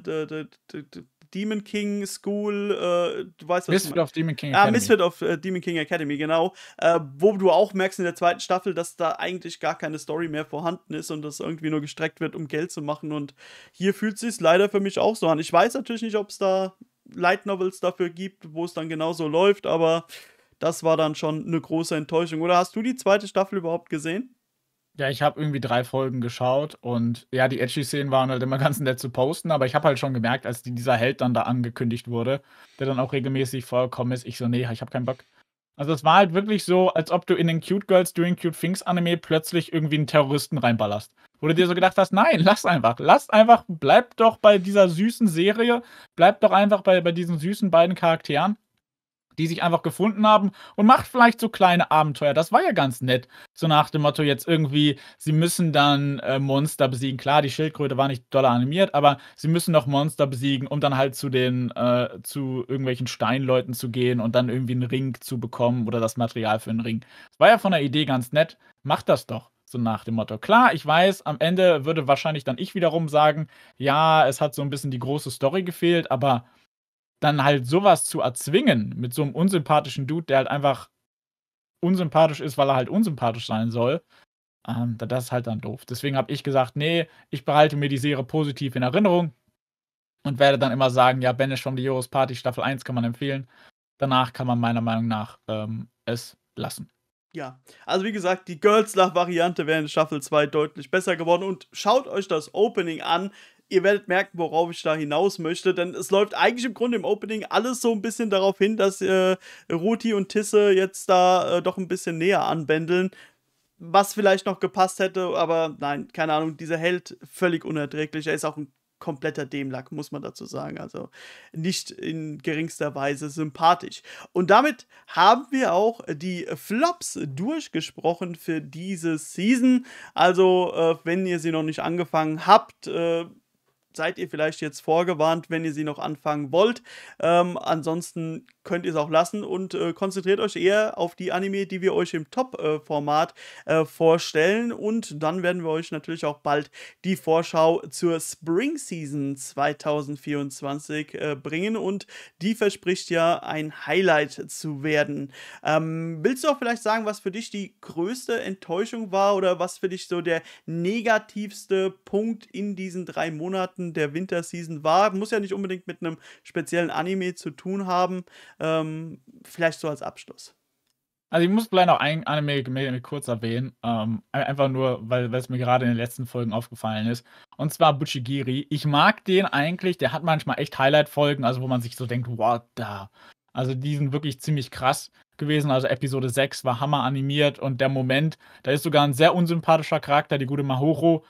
Demon King School, äh, du weißt was Misfit of Demon King ah, Academy. Ah, Misfit of äh, Demon King Academy, genau. Äh, wo du auch merkst in der zweiten Staffel, dass da eigentlich gar keine Story mehr vorhanden ist und das irgendwie nur gestreckt wird, um Geld zu machen. Und hier fühlt es sich leider für mich auch so an. Ich weiß natürlich nicht, ob es da Light Novels dafür gibt, wo es dann genauso läuft, aber das war dann schon eine große Enttäuschung. Oder hast du die zweite Staffel überhaupt gesehen? Ja, ich habe irgendwie drei Folgen geschaut und ja, die edgy Szenen waren halt immer ganz nett zu posten, aber ich habe halt schon gemerkt, als die, dieser Held dann da angekündigt wurde, der dann auch regelmäßig vorgekommen ist, ich so, nee, ich habe keinen Bock. Also es war halt wirklich so, als ob du in den Cute Girls Doing Cute Things Anime plötzlich irgendwie einen Terroristen reinballerst. Wo du dir so gedacht hast, nein, lass einfach, lass einfach, bleib doch bei dieser süßen Serie, bleib doch einfach bei, bei diesen süßen beiden Charakteren die sich einfach gefunden haben und macht vielleicht so kleine Abenteuer. Das war ja ganz nett. So nach dem Motto jetzt irgendwie, sie müssen dann äh, Monster besiegen. Klar, die Schildkröte war nicht doller animiert, aber sie müssen noch Monster besiegen, um dann halt zu den, äh, zu irgendwelchen Steinleuten zu gehen und dann irgendwie einen Ring zu bekommen oder das Material für einen Ring. Das war ja von der Idee ganz nett. Macht das doch. So nach dem Motto. Klar, ich weiß, am Ende würde wahrscheinlich dann ich wiederum sagen, ja, es hat so ein bisschen die große Story gefehlt, aber dann halt sowas zu erzwingen mit so einem unsympathischen Dude, der halt einfach unsympathisch ist, weil er halt unsympathisch sein soll, ähm, das ist halt dann doof. Deswegen habe ich gesagt, nee, ich behalte mir die Serie positiv in Erinnerung und werde dann immer sagen, ja, Banish from the Euros Party Staffel 1 kann man empfehlen. Danach kann man meiner Meinung nach ähm, es lassen. Ja, also wie gesagt, die Girls Love Variante wäre in Staffel 2 deutlich besser geworden und schaut euch das Opening an ihr werdet merken, worauf ich da hinaus möchte, denn es läuft eigentlich im Grunde im Opening alles so ein bisschen darauf hin, dass äh, Ruti und Tisse jetzt da äh, doch ein bisschen näher anbändeln, was vielleicht noch gepasst hätte, aber nein, keine Ahnung, dieser Held völlig unerträglich, er ist auch ein kompletter Demlack, muss man dazu sagen, also nicht in geringster Weise sympathisch. Und damit haben wir auch die Flops durchgesprochen für diese Season, also äh, wenn ihr sie noch nicht angefangen habt, äh, seid ihr vielleicht jetzt vorgewarnt, wenn ihr sie noch anfangen wollt. Ähm, ansonsten könnt ihr es auch lassen und äh, konzentriert euch eher auf die Anime, die wir euch im Top-Format äh, vorstellen. Und dann werden wir euch natürlich auch bald die Vorschau zur Spring Season 2024 äh, bringen. Und die verspricht ja ein Highlight zu werden. Ähm, willst du auch vielleicht sagen, was für dich die größte Enttäuschung war oder was für dich so der negativste Punkt in diesen drei Monaten? Weihnachten der Winterseason war. Muss ja nicht unbedingt mit einem speziellen Anime zu tun haben. Ähm, vielleicht so als Abschluss. Also ich muss vielleicht noch ein Anime kurz erwähnen, ähm, einfach nur, weil es mir gerade in den letzten Folgen aufgefallen ist. Und zwar Buchigiri. Ich mag den eigentlich, der hat manchmal echt Highlight-Folgen, also wo man sich so denkt, what da. Also die sind wirklich ziemlich krass gewesen. Also Episode 6 war hammer animiert und der Moment, da ist sogar ein sehr unsympathischer Charakter, die gute Mahoro,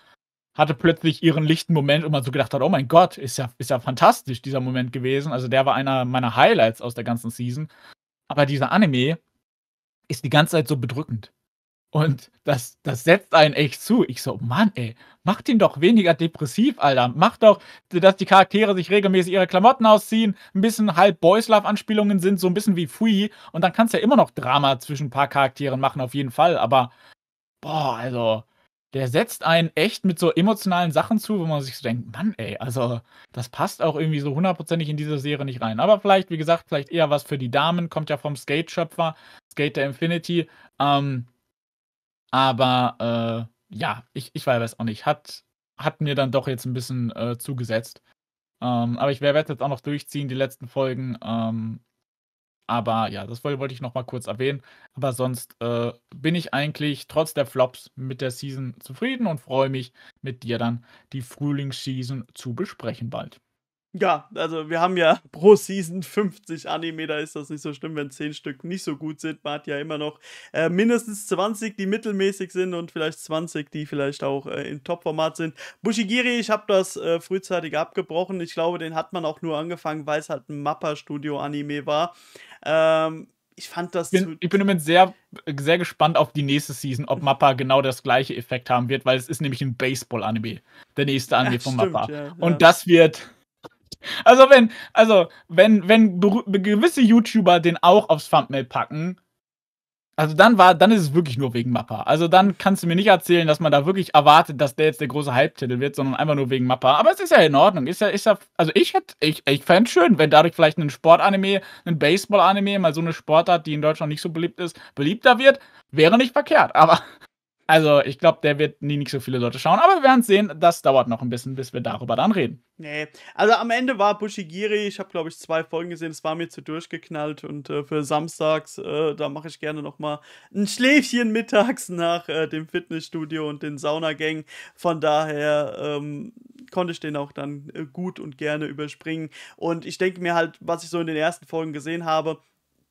hatte plötzlich ihren lichten Moment und man so gedacht hat, oh mein Gott, ist ja, ist ja fantastisch dieser Moment gewesen. Also der war einer meiner Highlights aus der ganzen Season. Aber dieser Anime ist die ganze Zeit so bedrückend. Und das, das setzt einen echt zu. Ich so, Mann, ey, macht ihn doch weniger depressiv, Alter. Macht doch, dass die Charaktere sich regelmäßig ihre Klamotten ausziehen, ein bisschen halb Boys Love Anspielungen sind, so ein bisschen wie Free. Und dann kannst du ja immer noch Drama zwischen ein paar Charakteren machen, auf jeden Fall. Aber, boah, also, der setzt einen echt mit so emotionalen Sachen zu, wo man sich so denkt, Mann, ey, also das passt auch irgendwie so hundertprozentig in diese Serie nicht rein. Aber vielleicht, wie gesagt, vielleicht eher was für die Damen, kommt ja vom Skate-Schöpfer, Skater Infinity. Ähm, aber äh, ja, ich, ich weiß auch nicht. Hat, hat mir dann doch jetzt ein bisschen äh, zugesetzt. Ähm, aber ich werde jetzt auch noch durchziehen, die letzten Folgen. Ähm, aber ja, das wollte ich nochmal kurz erwähnen. Aber sonst äh, bin ich eigentlich trotz der Flops mit der Season zufrieden und freue mich, mit dir dann die Frühlingsseason zu besprechen bald. Ja, also wir haben ja pro Season 50 Anime, da ist das nicht so schlimm, wenn 10 Stück nicht so gut sind. Man hat ja immer noch äh, mindestens 20, die mittelmäßig sind und vielleicht 20, die vielleicht auch äh, im Top-Format sind. Bushigiri, ich habe das äh, frühzeitig abgebrochen. Ich glaube, den hat man auch nur angefangen, weil es halt ein Mappa-Studio-Anime war. Ähm, ich fand das. Ich bin, ich bin im sehr, sehr gespannt auf die nächste Season, ob Mappa genau das gleiche Effekt haben wird, weil es ist nämlich ein Baseball-Anime. Der nächste Anime ja, von stimmt, Mappa. Ja, ja. Und das wird also wenn, also wenn, wenn gewisse YouTuber den auch aufs Thumbnail packen, also dann war, dann ist es wirklich nur wegen Mappa. Also dann kannst du mir nicht erzählen, dass man da wirklich erwartet, dass der jetzt der große Halbtitel wird, sondern einfach nur wegen Mappa. Aber es ist ja in Ordnung. Ist ja, ist ja, also ich hätte, ich, ich fände schön, wenn dadurch vielleicht ein Sportanime, ein Baseball-Anime, mal so eine Sportart, die in Deutschland nicht so beliebt ist, beliebter wird, wäre nicht verkehrt. Aber also, ich glaube, der wird nie nicht so viele Leute schauen, aber wir werden sehen. Das dauert noch ein bisschen, bis wir darüber dann reden. Nee, also am Ende war Bushigiri, ich habe, glaube ich, zwei Folgen gesehen, es war mir zu durchgeknallt und äh, für samstags, äh, da mache ich gerne nochmal ein Schläfchen mittags nach äh, dem Fitnessstudio und den Saunagängen. Von daher ähm, konnte ich den auch dann äh, gut und gerne überspringen. Und ich denke mir halt, was ich so in den ersten Folgen gesehen habe,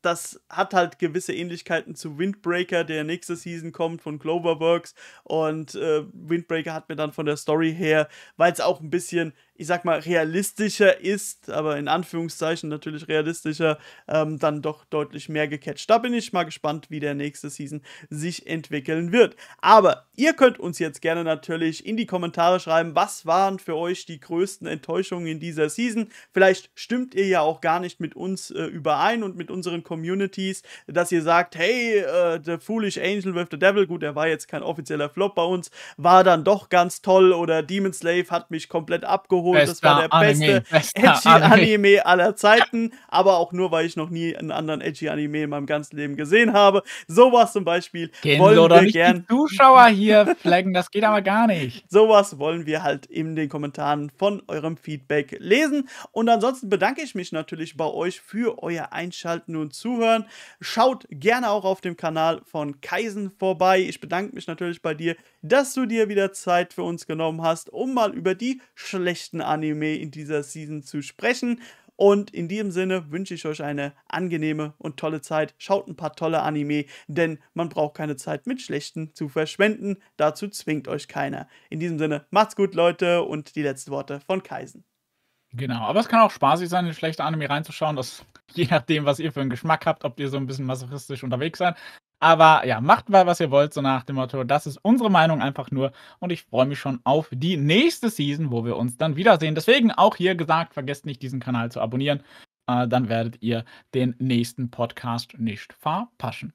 das hat halt gewisse Ähnlichkeiten zu Windbreaker, der nächste Season kommt von Cloverworks. Und äh, Windbreaker hat mir dann von der Story her, weil es auch ein bisschen ich sag mal, realistischer ist, aber in Anführungszeichen natürlich realistischer, ähm, dann doch deutlich mehr gecatcht. Da bin ich mal gespannt, wie der nächste Season sich entwickeln wird. Aber ihr könnt uns jetzt gerne natürlich in die Kommentare schreiben, was waren für euch die größten Enttäuschungen in dieser Season. Vielleicht stimmt ihr ja auch gar nicht mit uns äh, überein und mit unseren Communities, dass ihr sagt, hey, äh, The Foolish Angel with the Devil, gut, er war jetzt kein offizieller Flop bei uns, war dann doch ganz toll oder Demon Slave hat mich komplett abgeholt geholt. Bester das war der Anime, beste Edgy-Anime aller Zeiten, aber auch nur, weil ich noch nie einen anderen Edgy-Anime in meinem ganzen Leben gesehen habe. Sowas zum Beispiel Gehen wollen wir nicht gern. Die Zuschauer hier flaggen, das geht aber gar nicht. Sowas wollen wir halt in den Kommentaren von eurem Feedback lesen. Und ansonsten bedanke ich mich natürlich bei euch für euer Einschalten und Zuhören. Schaut gerne auch auf dem Kanal von Kaisen vorbei. Ich bedanke mich natürlich bei dir, dass du dir wieder Zeit für uns genommen hast, um mal über die schlechten letzten Anime in dieser Season zu sprechen. Und in diesem Sinne wünsche ich euch eine angenehme und tolle Zeit. Schaut ein paar tolle Anime, denn man braucht keine Zeit mit schlechten zu verschwenden. Dazu zwingt euch keiner. In diesem Sinne, macht's gut, Leute, und die letzten Worte von Kaisen. Genau, aber es kann auch spaßig sein, in schlechte Anime reinzuschauen. Das, je nachdem, was ihr für einen Geschmack habt, ob ihr so ein bisschen masochistisch unterwegs seid aber ja, macht mal, was ihr wollt, so nach dem Motto. Das ist unsere Meinung einfach nur. Und ich freue mich schon auf die nächste Season, wo wir uns dann wiedersehen. Deswegen auch hier gesagt, vergesst nicht, diesen Kanal zu abonnieren. Äh, dann werdet ihr den nächsten Podcast nicht verpassen.